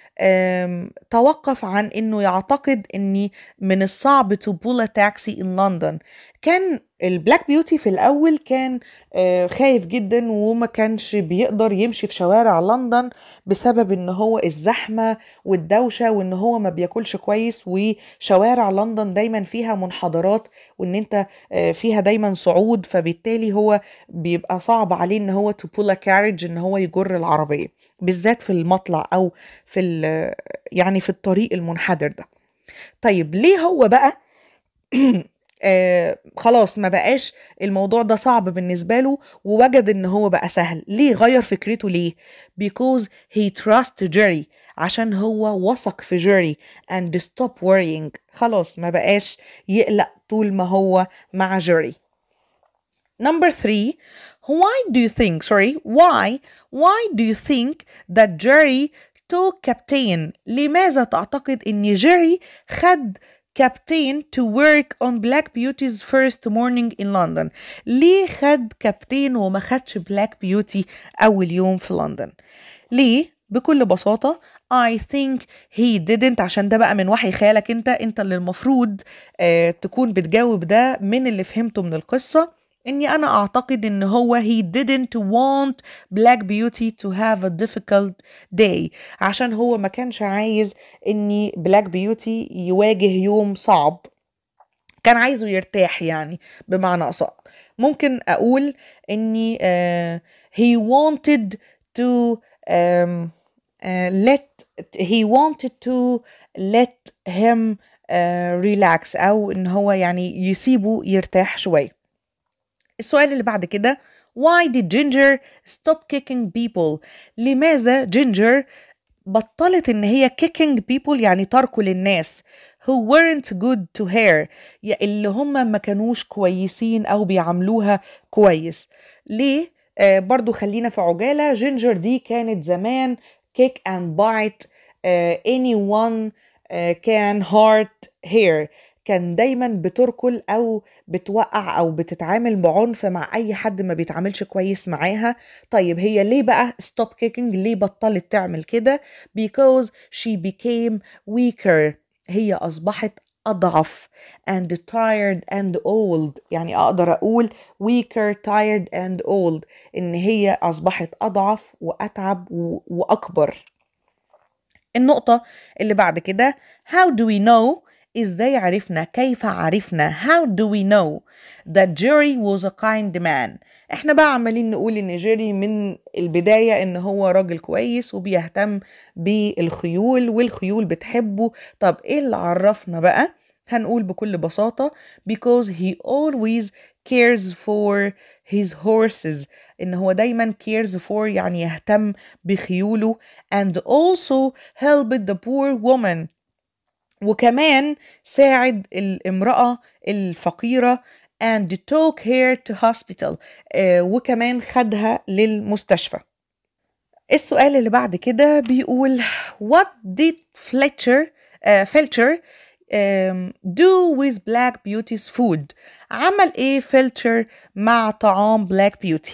توقف عن انه يعتقد اني من الصعب تو بول تاكسي ان لندن كان البلاك بيوتي في الاول كان آه، خايف جدا وما كانش بيقدر يمشي في شوارع لندن بسبب ان هو الزحمه والدوشه وان هو ما بياكلش كويس وشوارع لندن دايما فيها منحدرات وان انت آه، فيها دايما صعود فبالتالي هو بيبقى صعب عليه ان هو تو بول كارج ان هو يجر العربيه بالذات في المطلع او في يعني في الطريق المنحدر ده طيب ليه هو بقى آه خلاص ما بقاش الموضوع ده صعب بالنسبة له ووجد ان هو بقى سهل ليه غير فكرته ليه because he trust Jerry عشان هو وثق في Jerry and stop worrying خلاص ما بقاش يقلق طول ما هو مع Jerry Number three, why do you think, sorry, why, why do you think that Jerry took captain؟ لماذا تعتقد ان Jerry خد كابتين to work on Black Beauty's first morning in London ليه خد كابتين وما خدش Black Beauty أول يوم في لندن ليه؟ بكل بساطة I think he didn't عشان ده بقى من وحي خيالك انت انت اللي المفروض آه تكون بتجاوب ده من اللي فهمته من القصة اني انا اعتقد ان هو he didn't want black beauty to have a difficult day عشان هو ما كانش عايز اني black beauty يواجه يوم صعب كان عايزه يرتاح يعني بمعنى اصح ممكن اقول اني uh, he wanted to um, uh, let he wanted to let him uh, relax او ان هو يعني يسيبه يرتاح شويه السؤال اللي بعد كده why did ginger stop kicking people لماذا ginger بطلت ان هي kicking people يعني تركوا للناس who weren't good to her اللي هم ما كانوش كويسين او بيعاملوها كويس ليه آه برضو خلينا في عجاله جينجر دي كانت زمان kick and bite uh, anyone uh, can hurt her كان دايما بتركل او بتوقع او بتتعامل بعنف مع اي حد ما بيتعاملش كويس معاها طيب هي ليه بقى ستوب كيكينج ليه بطلت تعمل كده because she became weaker هي اصبحت أضعف and tired and old يعني أقدر أقول weaker tired and old إن هي أصبحت أضعف وأتعب وأكبر النقطة اللي بعد كده how do we know إزاي عرفنا كيف عرفنا how do we know that Jerry was a kind man احنا بقى عمالين نقول ان جيري من البداية ان هو راجل كويس وبيهتم بالخيول والخيول بتحبه طب ايه اللي عرفنا بقى هنقول بكل بساطة because he always cares for his horses ان هو دايما cares for يعني يهتم بخيوله and also helped the poor woman وكمان ساعد الامرأة الفقيرة and took her to hospital آه، وكمان خدها للمستشفى السؤال اللي بعد كده بيقول what did Fletcher uh, Felcher um, do with Black Beauty's food عمل ايه فلتر مع طعام Black Beauty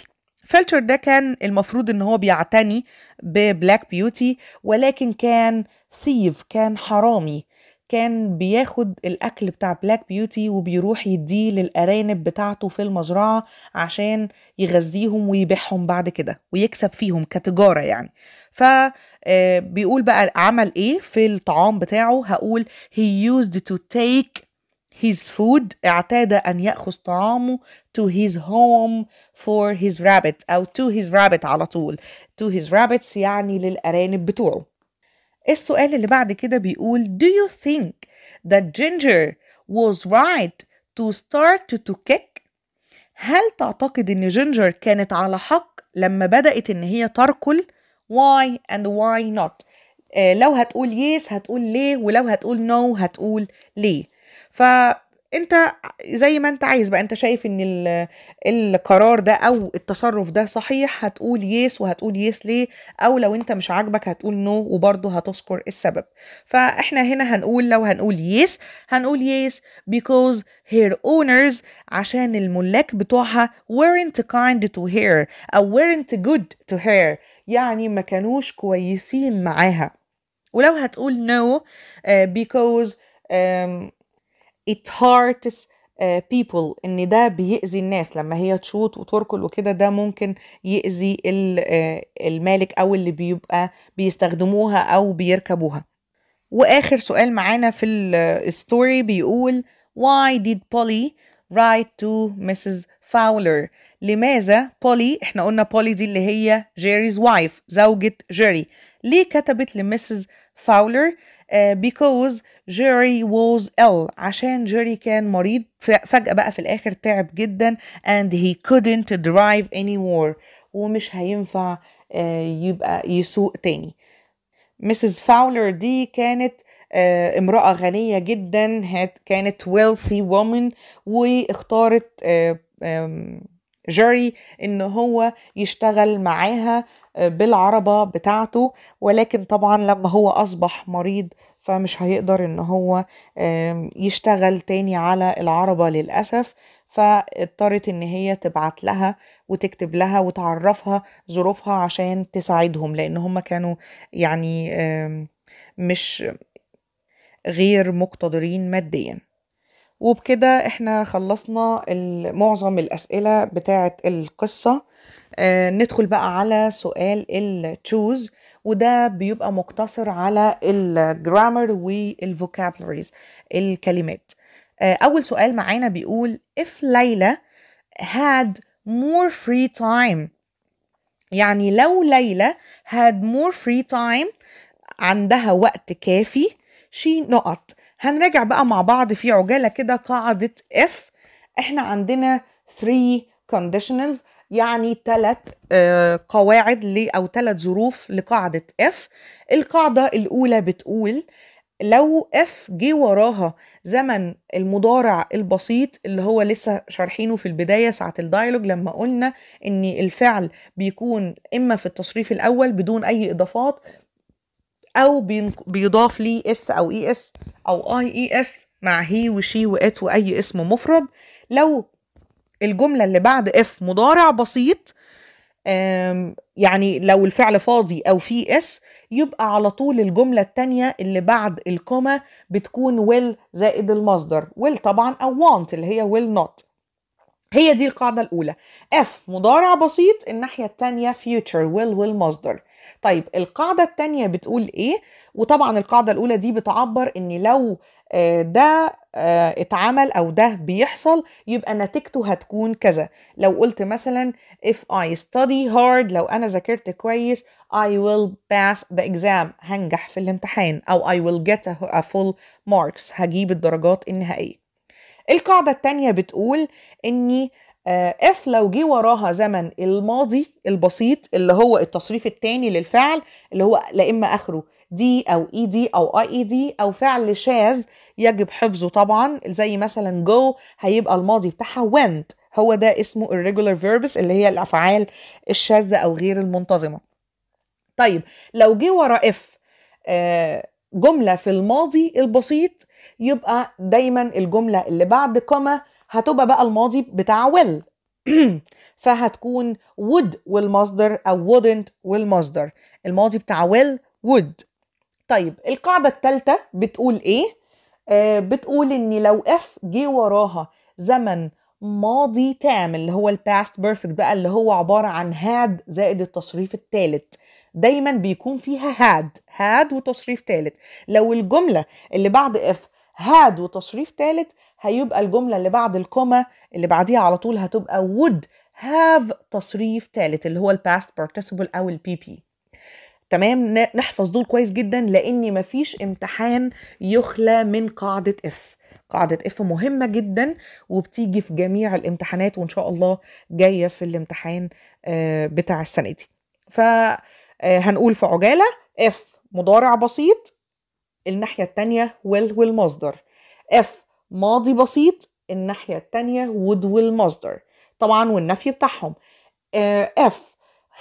فلتر ده كان المفروض ان هو بيعتني ببلاك بيوتي ولكن كان ثيف كان حرامي كان بياخد الأكل بتاع بلاك بيوتي وبيروح يديه للأرانب بتاعته في المزرعة عشان يغذيهم ويبيعهم بعد كده ويكسب فيهم كتجارة يعني فبيقول آه، بقى عمل إيه في الطعام بتاعه هقول he used to take his food اعتاد أن يأخذ طعامه to his home for his rabbit أو to his rabbit على طول to his rabbits يعني للأرانب بتوعه السؤال اللي بعد كده بيقول Do you think that Ginger was right to start to, kick؟ هل تعتقد إن جينجر كانت على حق لما بدأت إن هي تركل؟ Why and why not؟ آه لو هتقول yes هتقول ليه ولو هتقول no هتقول ليه؟ ف انت زي ما انت عايز بقى انت شايف ان القرار ده او التصرف ده صحيح هتقول يس وهتقول يس ليه او لو انت مش عاجبك هتقول نو وبرضه هتذكر السبب فاحنا هنا هنقول لو هنقول يس هنقول يس because her owners عشان الملاك بتوعها weren't kind to her او weren't good to her يعني ما كانوش كويسين معاها ولو هتقول no uh, because um, it hurts uh, people ان ده بيأذي الناس لما هي تشوط وتركل وكده ده ممكن يأذي آه، المالك او اللي بيبقى بيستخدموها او بيركبوها واخر سؤال معانا في الستوري آه، بيقول why did Polly write to Mrs. Fowler لماذا بولي احنا قلنا بولي دي اللي هي جيريز وايف زوجة جيري ليه كتبت لمسز فاولر آه، because Jerry was ill عشان جيري كان مريض فجأة بقى في الآخر تعب جدا and he couldn't drive anymore ومش هينفع آه، يبقى يسوق تاني مسز فاولر دي كانت آه، امرأة غنية جدا كانت wealthy woman واختارت جيري ان هو يشتغل معاها آه، بالعربة بتاعته ولكن طبعا لما هو اصبح مريض فمش هيقدر ان هو يشتغل تاني على العربة للأسف فاضطرت ان هي تبعت لها وتكتب لها وتعرفها ظروفها عشان تساعدهم لان هم كانوا يعني مش غير مقتدرين ماديا وبكده احنا خلصنا معظم الأسئلة بتاعة القصة آه، ندخل بقى على سؤال التشوز وده بيبقى مقتصر على الجرامر والفوكابلريز الكلمات آه، أول سؤال معانا بيقول if ليلى had more free time يعني لو ليلى had more free time عندها وقت كافي she نقط هنراجع بقى مع بعض في عجاله كده قاعده اف احنا عندنا 3 conditionals يعني ثلاث آه، قواعد او ثلاث ظروف لقاعده اف القاعده الاولى بتقول لو اف جه وراها زمن المضارع البسيط اللي هو لسه شارحينه في البدايه ساعه الدايلوج لما قلنا ان الفعل بيكون اما في التصريف الاول بدون اي اضافات او بيضاف لي اس او e e اي اس او اي اي اس مع هي وشي وات واي اسم مفرد لو الجملة اللي بعد اف مضارع بسيط يعني لو الفعل فاضي او في اس يبقى على طول الجملة التانية اللي بعد الكومة بتكون will زائد المصدر will طبعا او want اللي هي will not هي دي القاعدة الأولى F مضارع بسيط الناحية التانية future will will مصدر طيب القاعدة التانية بتقول ايه وطبعا القاعدة الاولى دي بتعبر ان لو آه، ده آه، اتعمل او ده بيحصل يبقى نتيجته هتكون كذا لو قلت مثلا if I study hard لو انا ذاكرت كويس I will pass the exam هنجح في الامتحان او I will get a full marks هجيب الدرجات النهائية القاعدة التانية بتقول اني اف آه، لو جه وراها زمن الماضي البسيط اللي هو التصريف الثاني للفعل اللي هو لا اما اخره دي او اي e دي او اي اي دي او فعل شاذ يجب حفظه طبعا زي مثلا جو هيبقى الماضي بتاعها went هو ده اسمه الريجولار فيربس اللي هي الافعال الشاذه او غير المنتظمه طيب لو جه ورا اف آه، جمله في الماضي البسيط يبقى دايما الجمله اللي بعد كومه هتبقى بقى الماضي بتاع will فهتكون would والمصدر أو wouldn't والمصدر الماضي بتاع will would طيب القاعدة التالتة بتقول إيه؟ آه بتقول إن لو F جه وراها زمن ماضي تام اللي هو الباست بيرفكت بقى اللي هو عبارة عن had زائد التصريف التالت دايما بيكون فيها had had وتصريف تالت لو الجملة اللي بعد F هاد وتصريف تالت هيبقى الجملة اللي بعد الكومة اللي بعديها على طول هتبقى would have تصريف ثالث اللي هو الباست participle أو البي بي تمام نحفظ دول كويس جدا لأن مفيش امتحان يخلى من قاعدة اف قاعدة اف مهمة جدا وبتيجي في جميع الامتحانات وإن شاء الله جاية في الامتحان آه، بتاع السنة دي فهنقول آه، في عجالة اف مضارع بسيط الناحية التانية will والمصدر اف ماضي بسيط الناحية التانية would والمصدر طبعا والنفي بتاعهم اف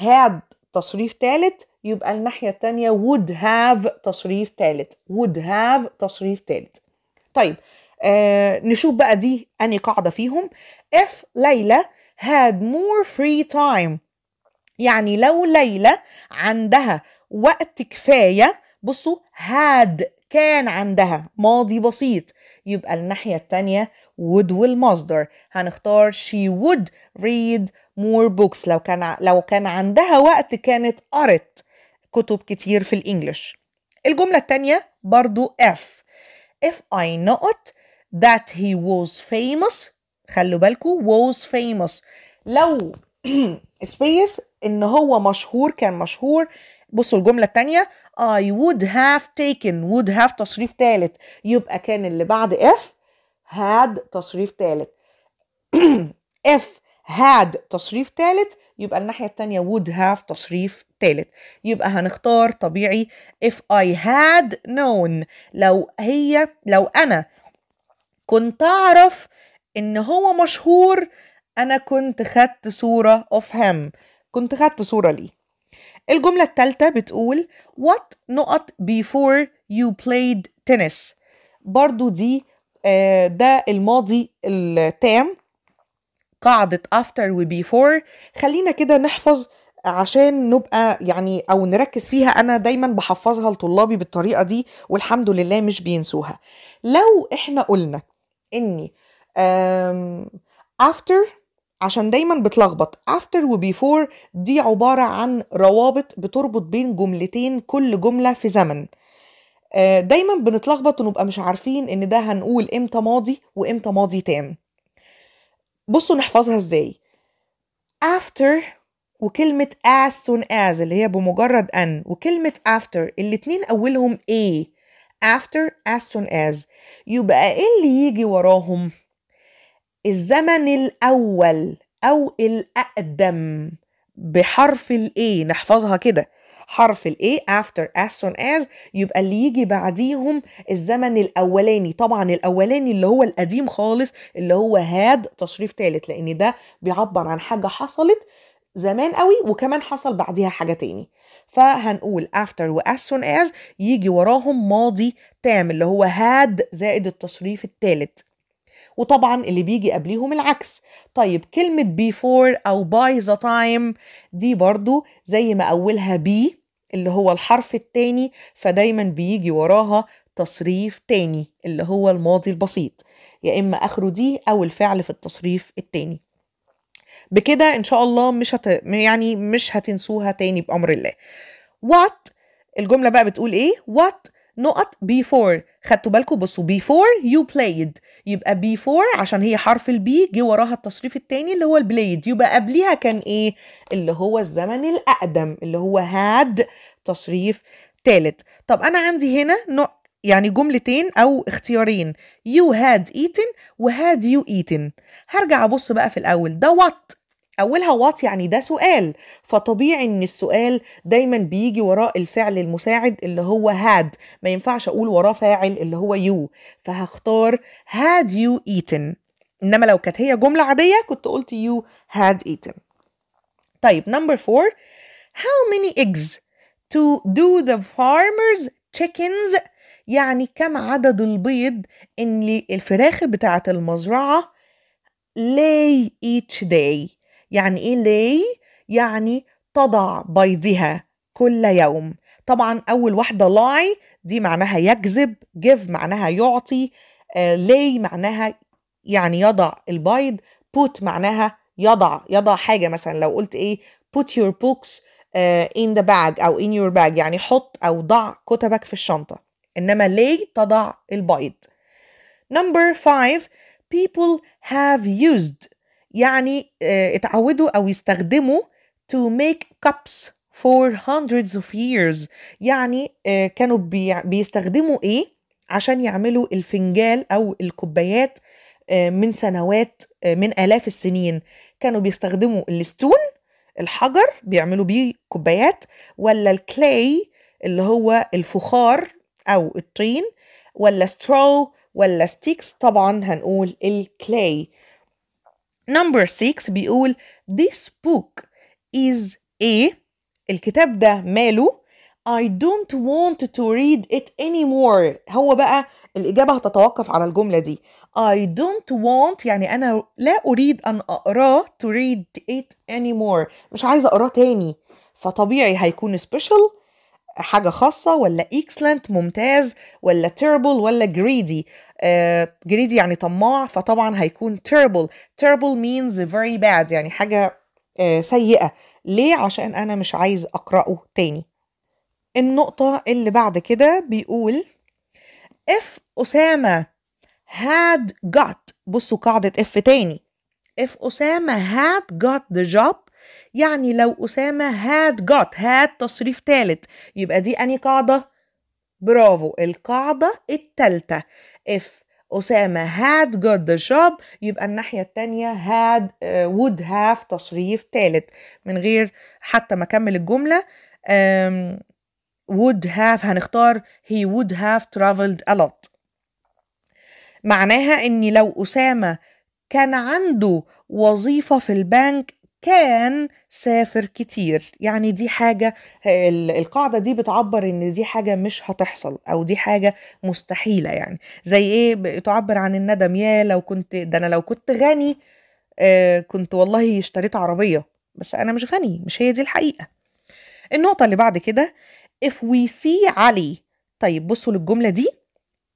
آه، uh, had تصريف تالت يبقى الناحية التانية would have تصريف تالت would have تصريف تالت طيب آه نشوف بقى دي أني قاعدة فيهم if ليلى had more free time يعني لو ليلى عندها وقت كفاية بصوا had كان عندها ماضي بسيط يبقى الناحية التانية would والمصدر هنختار she would read more books لو كان لو كان عندها وقت كانت قرت كتب كتير في الإنجليش الجملة التانية برضو if if I not that he was famous خلوا بالكو was famous لو space ان هو مشهور كان مشهور بصوا الجملة التانية I would have taken would have تصريف ثالث يبقى كان اللي بعد if had تصريف ثالث if had تصريف ثالث يبقى الناحية التانية would have تصريف ثالث يبقى هنختار طبيعي if I had known لو هي لو أنا كنت أعرف إن هو مشهور أنا كنت خدت صورة of him كنت خدت صورة ليه الجملة الثالثة بتقول what نقط before you played tennis برضو دي آه، ده الماضي التام قاعدة after و before خلينا كده نحفظ عشان نبقى يعني او نركز فيها انا دايما بحفظها لطلابي بالطريقه دي والحمد لله مش بينسوها لو احنا قلنا اني after عشان دايما بتلخبط after و before دي عبارة عن روابط بتربط بين جملتين كل جملة في زمن آه، دايما بنتلخبط ونبقى مش عارفين ان ده هنقول امتى ماضي وامتى ماضي تام بصوا نحفظها ازاي after وكلمة as soon as اللي هي بمجرد أن وكلمة after الاتنين أولهم ايه after as soon as يبقى ايه اللي يجي وراهم؟ الزمن الأول أو الأقدم بحرف الإيه نحفظها كده حرف الإيه after as soon as يبقى اللي يجي بعديهم الزمن الاولاني طبعا الاولاني اللي هو القديم خالص اللي هو هاد تشريف ثالث لان ده بيعبر عن حاجه حصلت زمان قوي وكمان حصل بعديها حاجه تاني فهنقول after و as soon as يجي وراهم ماضي تام اللي هو had زائد التصريف الثالث وطبعا اللي بيجي قبليهم العكس طيب كلمة before أو by the time دي برضو زي ما أولها بي اللي هو الحرف التاني فدايما بيجي وراها تصريف تاني اللي هو الماضي البسيط يا إما آخره دي أو الفعل في التصريف التاني بكده إن شاء الله مش هت... يعني مش هتنسوها تاني بأمر الله what الجملة بقى بتقول إيه what نقط before خدتوا بالكم بصوا before you played يبقى بي 4 عشان هي حرف البي جه وراها التصريف التاني اللي هو البليد يبقى قبليها كان ايه اللي هو الزمن الاقدم اللي هو هاد تصريف تالت طب انا عندي هنا نوع يعني جملتين او اختيارين يو هاد ايتن وهاد يو ايتن هرجع ابص بقى في الاول ده وات أولها وات يعني ده سؤال فطبيعي إن السؤال دايما بيجي وراء الفعل المساعد اللي هو هاد ما ينفعش أقول وراه فاعل اللي هو يو فهختار هاد يو eaten إنما لو كانت هي جملة عادية كنت قلت يو هاد eaten طيب نمبر فور how many eggs to do the farmer's chickens يعني كم عدد البيض اللي الفراخ بتاعة المزرعة lay each day يعني ايه لي يعني تضع بيضها كل يوم طبعا اول واحده لاي دي معناها يكذب جيف معناها يعطي لي آه، معناها يعني يضع البيض بوت معناها يضع يضع حاجه مثلا لو قلت ايه put your books آه، in the bag او in your bag يعني حط او ضع كتبك في الشنطه انما لي تضع البيض number 5 people have used يعني آه، اتعودوا أو يستخدموا to make cups for hundreds of years يعني آه، كانوا بيستخدموا إيه عشان يعملوا الفنجال أو الكوبايات آه، من سنوات من آلاف السنين كانوا بيستخدموا الستون الحجر بيعملوا بيه كوبايات ولا الكلاي اللي هو الفخار أو الطين ولا سترو ولا ستيكس طبعا هنقول الكلاي number 6 بيقول this book is a الكتاب ده ماله I don't want to read it anymore هو بقى الإجابة هتتوقف على الجملة دي I don't want يعني أنا لا أريد أن أقراه to read it anymore مش عايزة أقراه تاني فطبيعي هيكون special حاجة خاصة ولا excellent ممتاز ولا terrible ولا greedy آه، جريدي يعني طماع فطبعا هيكون terrible terrible means very bad يعني حاجة آه، سيئة ليه عشان أنا مش عايز أقرأه تاني النقطة اللي بعد كده بيقول if أسامة had got بصوا قاعدة if تاني if أسامة had got the job يعني لو أسامة had got had تصريف تالت يبقى دي أني قاعدة برافو القاعدة التالتة if أسامة had got the job يبقى الناحية التانية had uh, would have تصريف تالت من غير حتى ما أكمل الجملة um, would have هنختار he would have traveled a lot معناها إن لو أسامة كان عنده وظيفة في البنك كان سافر كتير يعني دي حاجة القاعدة دي بتعبر ان دي حاجة مش هتحصل او دي حاجة مستحيلة يعني زي ايه تعبر عن الندم يا لو كنت ده انا لو كنت غني آه كنت والله اشتريت عربية بس انا مش غني مش هي دي الحقيقة النقطة اللي بعد كده if we see علي طيب بصوا للجملة دي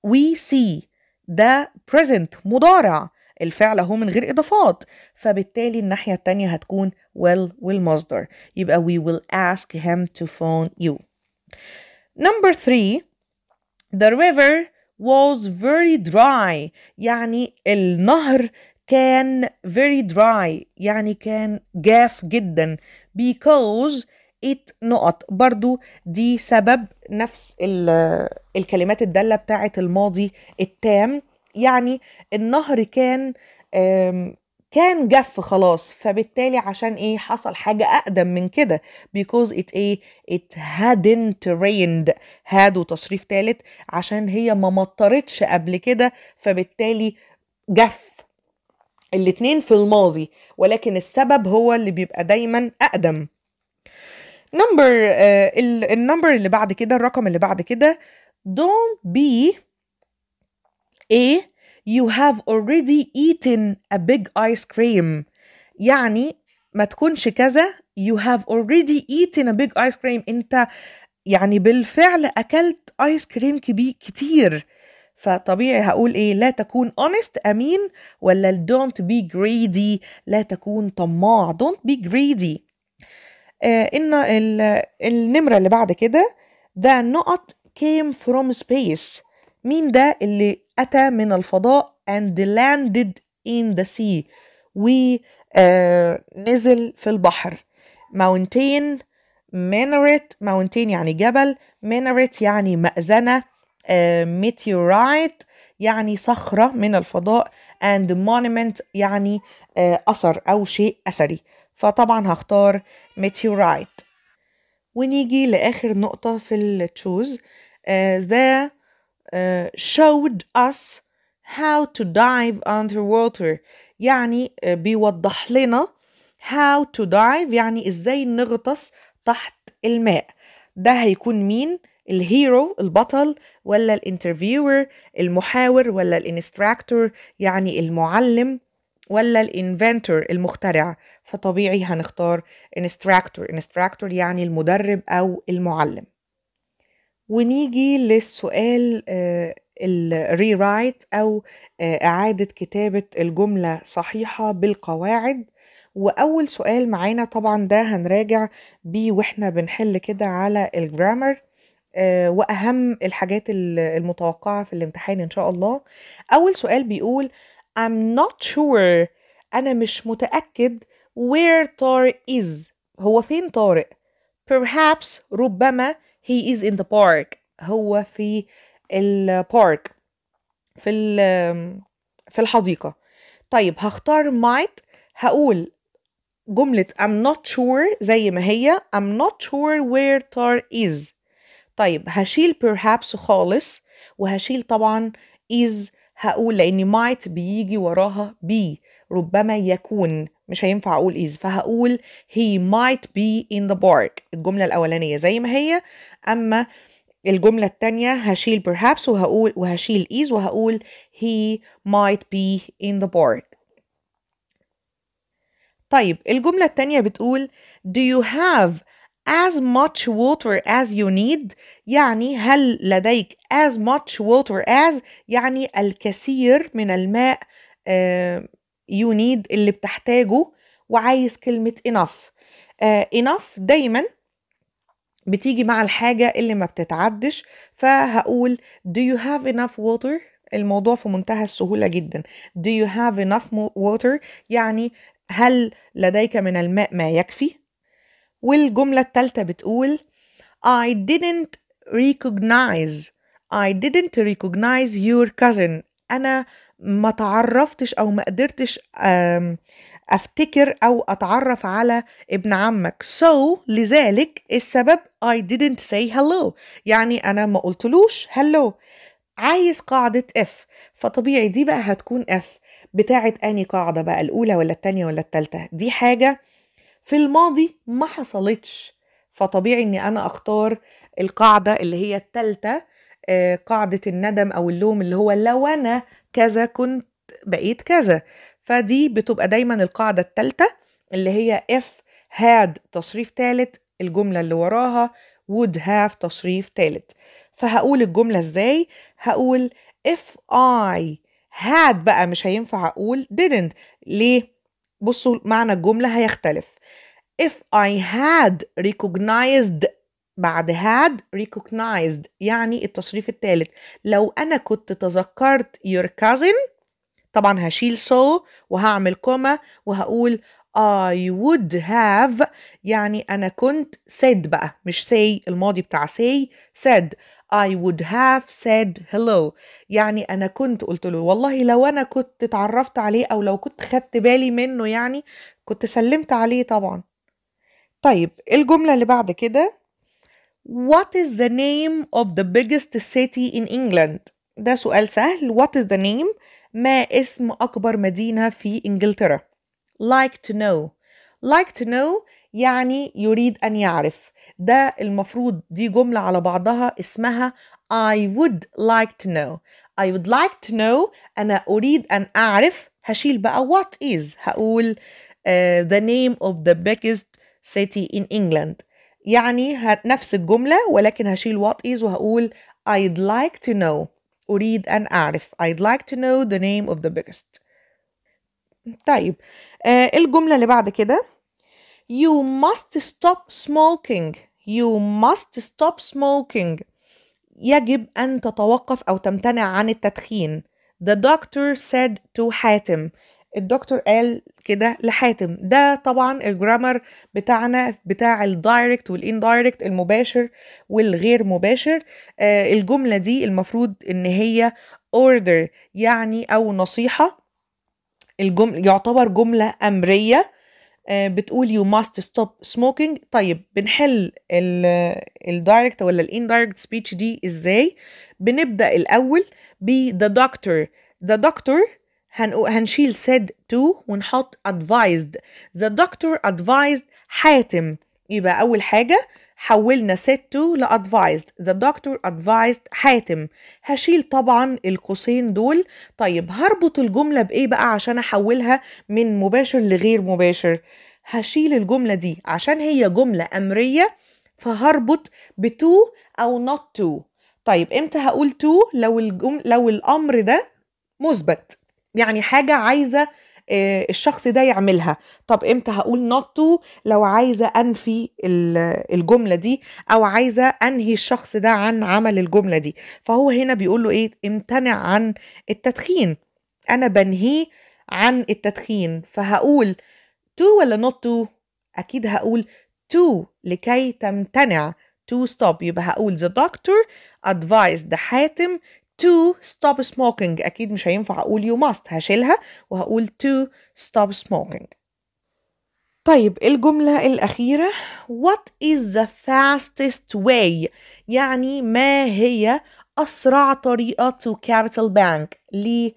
we see ده present مضارع الفعل اهو من غير اضافات فبالتالي الناحيه التانية هتكون will والمصدر يبقى we will ask him to phone you number three the river was very dry يعني النهر كان very dry يعني كان جاف جدا because it نقط برضو دي سبب نفس الكلمات الدالة بتاعة الماضي التام يعني النهر كان كان جف خلاص فبالتالي عشان ايه حصل حاجة أقدم من كده because it ايه it hadn't rained had وتصريف تالت عشان هي ما مطرتش قبل كده فبالتالي جف الاتنين في الماضي ولكن السبب هو اللي بيبقى دايما أقدم نمبر آه، النمبر اللي بعد كده الرقم اللي بعد كده don't be A you have already eaten a big ice cream يعني ما تكونش كذا you have already eaten a big ice cream انت يعني بالفعل اكلت ايس كريم كبير كتير فطبيعي هقول ايه لا تكون honest امين ولا don't be greedy لا تكون طماع don't be greedy آه ان النمره اللي بعد كده the نقط came from space مين ده اللي أتى من الفضاء and landed in the sea ونزل آه، في البحر mountain minaret mountain يعني جبل minaret يعني مأذنة آه، meteorite يعني صخرة من الفضاء and monument يعني آه، أثر أو شيء أثري فطبعا هختار meteorite ونيجي لآخر نقطة في التشوز ذا Uh, showed us how to dive underwater يعني uh, بيوضح لنا how to dive يعني ازاي نغطس تحت الماء ده هيكون مين الهيرو البطل ولا الانترفيور المحاور ولا الانستراكتور يعني المعلم ولا الانفنتور المخترع فطبيعي هنختار انستراكتور انستراكتور يعني المدرب او المعلم ونيجي للسؤال رايت آه، أو آه، إعادة كتابة الجملة صحيحة بالقواعد وأول سؤال معانا طبعا ده هنراجع بيه وإحنا بنحل كده على الجرامر آه، وأهم الحاجات المتوقعة في الامتحان إن شاء الله أول سؤال بيقول I'm not sure أنا مش متأكد where طارق is هو فين طارق perhaps ربما he is in the park هو في البارك في في الحديقة طيب هختار might هقول جملة I'm not sure زي ما هي I'm not sure where Tar is طيب هشيل perhaps خالص وهشيل طبعا is هقول لأن might بيجي وراها be ربما يكون مش هينفع اقول is فهقول he might be in the park الجمله الاولانيه زي ما هي اما الجملة التانية هشيل perhaps وهقول وهشيل is وهقول he might be in the park طيب الجملة التانية بتقول do you have as much water as you need يعني هل لديك as much water as يعني الكثير من الماء آه، يو نيد اللي بتحتاجه وعايز كلمه انف آه، enough دايما بتيجي مع الحاجه اللي ما بتتعدش فهقول do you have enough water الموضوع في منتهى السهوله جدا do you have enough water يعني هل لديك من الماء ما يكفي والجمله الثالثه بتقول I didn't recognize I didn't recognize your cousin انا ما تعرفتش او ما قدرتش افتكر او اتعرف على ابن عمك so لذلك السبب I didn't say hello يعني انا ما قلتلوش hello عايز قاعدة F فطبيعي دي بقى هتكون F بتاعة أني قاعدة بقى الأولى ولا التانية ولا التالتة دي حاجة في الماضي ما حصلتش فطبيعي إني أنا أختار القاعدة اللي هي التالتة آه، قاعدة الندم أو اللوم اللي هو لو أنا كذا كنت بقيت كذا فدي بتبقى دايما القاعدة التالتة اللي هي if had تصريف تالت الجملة اللي وراها would have تصريف تالت فهقول الجملة ازاي هقول if I had بقى مش هينفع أقول didn't ليه؟ بصوا معنى الجملة هيختلف if I had recognized بعد had recognized يعني التصريف الثالث لو أنا كنت تذكرت your cousin طبعا هشيل so وهعمل كومة وهقول I would have يعني أنا كنت said بقى مش say الماضي بتاع say said I would have said hello يعني أنا كنت قلت له والله لو أنا كنت اتعرفت عليه أو لو كنت خدت بالي منه يعني كنت سلمت عليه طبعا طيب الجملة اللي بعد كده What is the name of the biggest city in England? ده سؤال سهل What is the name? ما اسم أكبر مدينة في إنجلترا Like to know Like to know يعني يريد أن يعرف ده المفروض دي جملة على بعضها اسمها I would like to know I would like to know أنا أريد أن أعرف هشيل بقى what is هقول uh, the name of the biggest city in England يعني نفس الجملة ولكن هشيل what is وهقول I'd like to know أريد أن أعرف I'd like to know the name of the biggest طيب آه الجملة اللي بعد كده You must stop smoking You must stop smoking يجب أن تتوقف أو تمتنع عن التدخين The doctor said to حاتم الدكتور قال كده لحاتم ده طبعا الجرامر بتاعنا بتاع الدايركت والاندايركت المباشر والغير مباشر آه الجملة دي المفروض ان هي order يعني او نصيحة الجمل يعتبر جملة أمرية آه بتقول you must stop smoking طيب بنحل الدايركت ولا الاندايركت سبيتش دي ازاي بنبدأ الأول ب the doctor the doctor هنشيل said to ونحط advised the doctor advised حاتم يبقى أول حاجة حولنا said to ل advised the doctor advised حاتم هشيل طبعا القوسين دول طيب هربط الجملة بإيه بقى عشان أحولها من مباشر لغير مباشر هشيل الجملة دي عشان هي جملة أمرية فهربط بتو أو not to طيب امتى هقول to لو الجم... لو الأمر ده مثبت يعني حاجة عايزة آه، الشخص ده يعملها طب امتى هقول not to لو عايزة انفي الجملة دي او عايزة انهي الشخص ده عن عمل الجملة دي فهو هنا بيقول له ايه امتنع عن التدخين انا بنهيه عن التدخين فهقول to ولا not to اكيد هقول to لكي تمتنع to stop يبقى هقول the doctor advised حاتم to stop smoking أكيد مش هينفع أقول you must هشيلها وهقول to stop smoking طيب الجملة الأخيرة What is the fastest way يعني ما هي أسرع طريقة to capital bank ل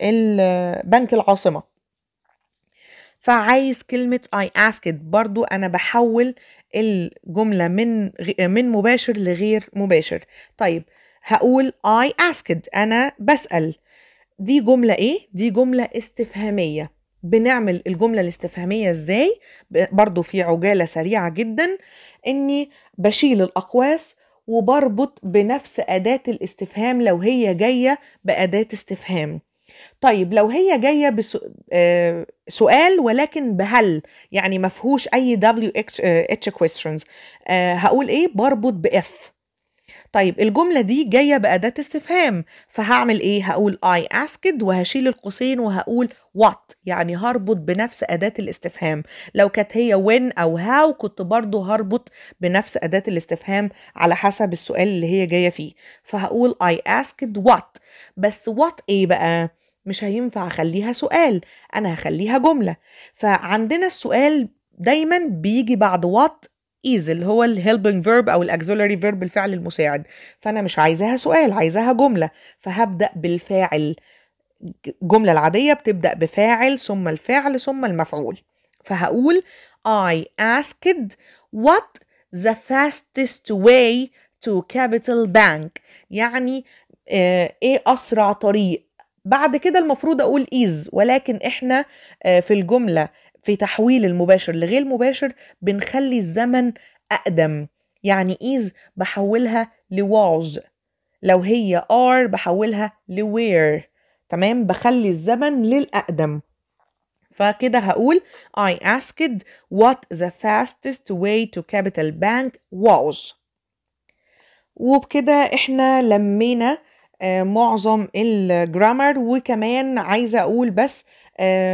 البنك العاصمة فعايز كلمة I ask it برضو أنا بحول الجملة من من مباشر لغير مباشر طيب هقول I asked أنا بسأل دي جملة إيه؟ دي جملة استفهامية بنعمل الجملة الاستفهامية إزاي؟ برضو في عجالة سريعة جدا إني بشيل الأقواس وبربط بنفس أداة الاستفهام لو هي جاية بأداة استفهام طيب لو هي جايه بسؤال آه، ولكن بهل يعني ما فيهوش اي دبليو اتش آه، questions آه، هقول ايه بربط باف طيب الجملة دي جاية بأداة استفهام فهعمل إيه؟ هقول I asked وهشيل القوسين وهقول what يعني هربط بنفس أداة الاستفهام لو كانت هي when أو how كنت برضو هربط بنفس أداة الاستفهام على حسب السؤال اللي هي جاية فيه فهقول I asked what بس what إيه بقى؟ مش هينفع أخليها سؤال أنا هخليها جملة فعندنا السؤال دايما بيجي بعد what is اللي هو الهيلبنج فيرب او الاكسولاري فيرب الفعل المساعد فانا مش عايزاها سؤال عايزاها جمله فهبدا بالفاعل الجمله العاديه بتبدا بفاعل ثم الفعل ثم المفعول فهقول I asked what the fastest way to capital bank يعني آه، ايه اسرع طريق بعد كده المفروض اقول is ولكن احنا آه، في الجمله في تحويل المباشر لغير مباشر بنخلي الزمن أقدم يعني إيز بحولها لواز لو هي are بحولها لوير تمام بخلي الزمن للأقدم فكده هقول I asked what the fastest way to capital bank was وبكده احنا لمينا آه، معظم الجرامر وكمان عايزة اقول بس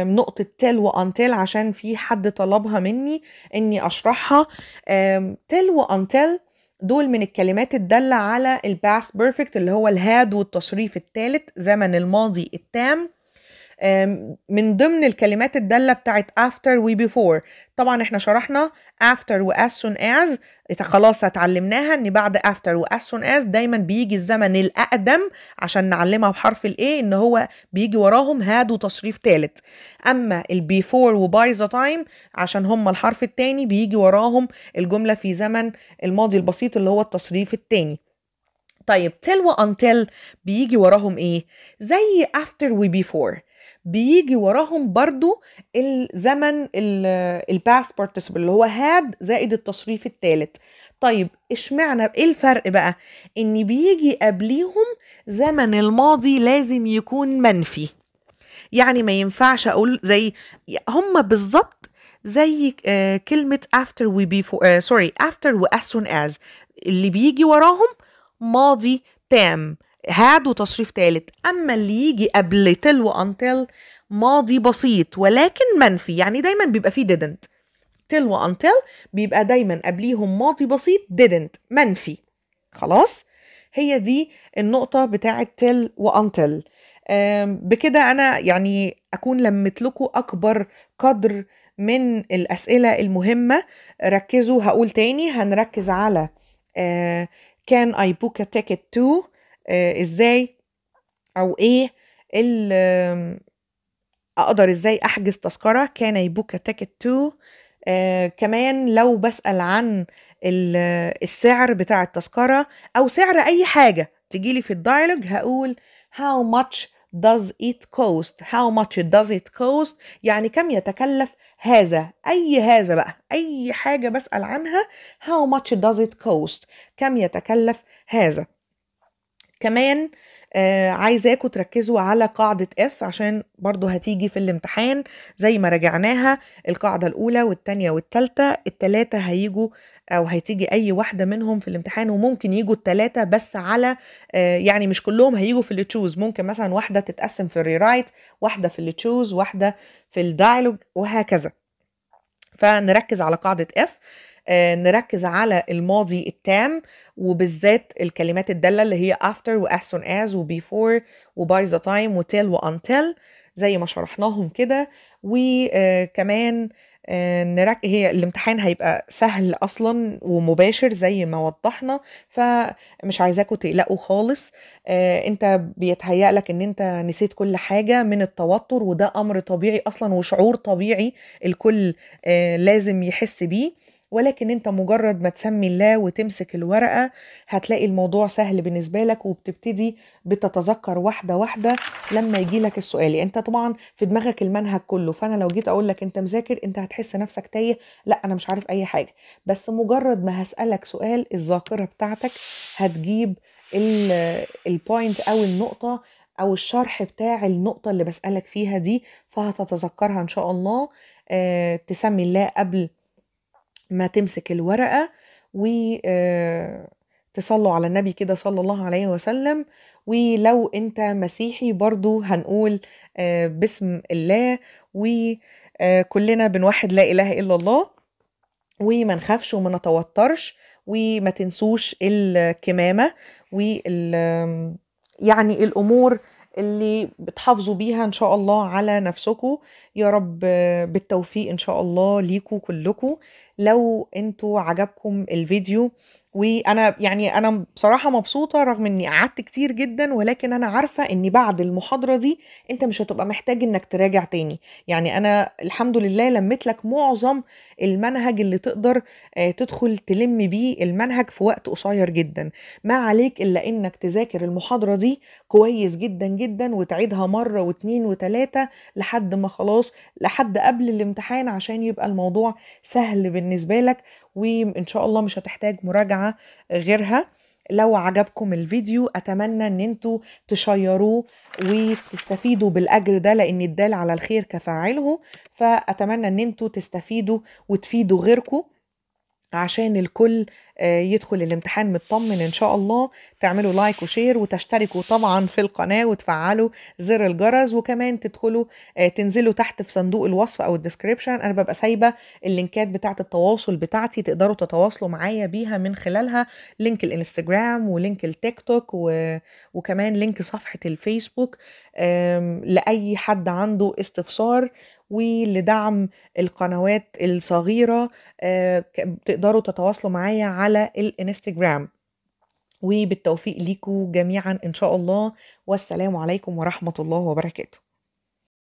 نقطة تل وأنتل عشان في حد طلبها مني إني أشرحها تل وأنتل دول من الكلمات الدالة على الباست بيرفكت اللي هو الهاد والتصريف الثالث زمن الماضي التام من ضمن الكلمات الدالة بتاعت after و before طبعا احنا شرحنا after و as soon as خلاص اتعلمناها ان بعد after و as soon as دايما بيجي الزمن الاقدم عشان نعلمها بحرف الايه ان هو بيجي وراهم هاد وتصريف ثالث اما before و by the time عشان هم الحرف الثاني بيجي وراهم الجمله في زمن الماضي البسيط اللي هو التصريف الثاني طيب till و until بيجي وراهم ايه زي after و before بيجي وراهم برضو الزمن الباست participle اللي هو هاد زائد التصريف الثالث طيب اشمعنى ايه الفرق بقى ان بيجي قبليهم زمن الماضي لازم يكون منفي يعني ما ينفعش اقول زي هم بالظبط زي آه، كلمة after و before سوري آه، uh, sorry, after و as soon as اللي بيجي وراهم ماضي تام هاد وتصريف ثالث اما اللي يجي قبل تل وانتل ماضي بسيط ولكن منفي يعني دايما بيبقى فيه didn't تل وانتل بيبقى دايما قبليهم ماضي بسيط didn't منفي خلاص هي دي النقطة بتاعة تل وانتل بكده أنا يعني أكون لمت لكم أكبر قدر من الأسئلة المهمة ركزوا هقول تاني هنركز على كان آه، I book a ticket to آه، ازاي او ايه اللي اقدر ازاي احجز تذكره كان يبوك تيكت تو كمان لو بسال عن السعر بتاع التذكره او سعر اي حاجه تجيلي في الدايلوج هقول how much does it cost how much does it cost يعني كم يتكلف هذا اي هذا بقى اي حاجه بسال عنها how much does it cost كم يتكلف هذا كمان آه عايزاكم تركزوا على قاعدة F عشان برضو هتيجي في الامتحان زي ما رجعناها القاعدة الأولى والتانية والتالتة التلاتة هيجوا أو هتيجي أي واحدة منهم في الامتحان وممكن يجوا التلاتة بس على آه يعني مش كلهم هيجوا في التشوز تشوز ممكن مثلا واحدة تتقسم في الريرايت واحدة في التشوز تشوز واحدة في الدايلوج وهكذا فنركز على قاعدة F آه، نركز على الماضي التام وبالذات الكلمات الداله اللي هي after و as soon as و before و by the time و till و until زي ما شرحناهم كده وكمان آه، آه، نرك... هي الامتحان هيبقى سهل اصلا ومباشر زي ما وضحنا فمش عايزاكم تقلقوا خالص انت بيتهيأ لك ان انت نسيت كل حاجه من التوتر وده امر طبيعي اصلا وشعور طبيعي الكل لازم يحس بيه ولكن انت مجرد ما تسمي الله وتمسك الورقه هتلاقي الموضوع سهل بالنسبه لك وبتبتدي بتتذكر واحده واحده لما يجي لك السؤال يعني انت طبعا في دماغك المنهج كله فانا لو جيت اقول لك انت مذاكر انت هتحس نفسك تايه لا انا مش عارف اي حاجه بس مجرد ما هسالك سؤال الذاكره بتاعتك هتجيب البوينت او النقطه او الشرح بتاع النقطه اللي بسالك فيها دي فهتتذكرها ان شاء الله آه، تسمي الله قبل ما تمسك الورقة وتصلوا آه، على النبي كده صلى الله عليه وسلم ولو انت مسيحي برضو هنقول آه، باسم الله وكلنا آه، بنوحد لا اله الا الله وما نخافش وما نتوترش وما تنسوش الكمامه وال يعني الامور اللي بتحافظوا بيها ان شاء الله على نفسكم يا رب بالتوفيق ان شاء الله ليكم كلكم لو انتوا عجبكم الفيديو وانا يعني انا بصراحه مبسوطه رغم اني قعدت كتير جدا ولكن انا عارفه ان بعد المحاضره دي انت مش هتبقى محتاج انك تراجع تاني يعني انا الحمد لله لميت لك معظم المنهج اللي تقدر آه، تدخل تلم بيه المنهج في وقت قصير جدا ما عليك الا انك تذاكر المحاضره دي كويس جدا جدا وتعيدها مرة واتنين وتلاتة لحد ما خلاص لحد قبل الامتحان عشان يبقى الموضوع سهل بالنسبة لك وإن شاء الله مش هتحتاج مراجعة غيرها لو عجبكم الفيديو اتمنى ان انتوا تشيروه وتستفيدوا بالاجر ده لان الدال على الخير كفاعله فاتمنى ان انتوا تستفيدوا وتفيدوا غيركم عشان الكل آه، يدخل الامتحان مطمن ان شاء الله تعملوا لايك وشير وتشتركوا طبعا في القناه وتفعلوا زر الجرس وكمان تدخلوا آه، تنزلوا تحت في صندوق الوصف او الديسكريبشن انا ببقى سايبه اللينكات بتاعه التواصل بتاعتي تقدروا تتواصلوا معايا بيها من خلالها لينك الانستجرام ولينك التيك توك وكمان لينك صفحه الفيسبوك لاي حد عنده استفسار ولدعم القنوات الصغيرة آه، تقدروا تتواصلوا معايا على الانستجرام وبالتوفيق ليكم جميعا ان شاء الله والسلام عليكم ورحمه الله وبركاته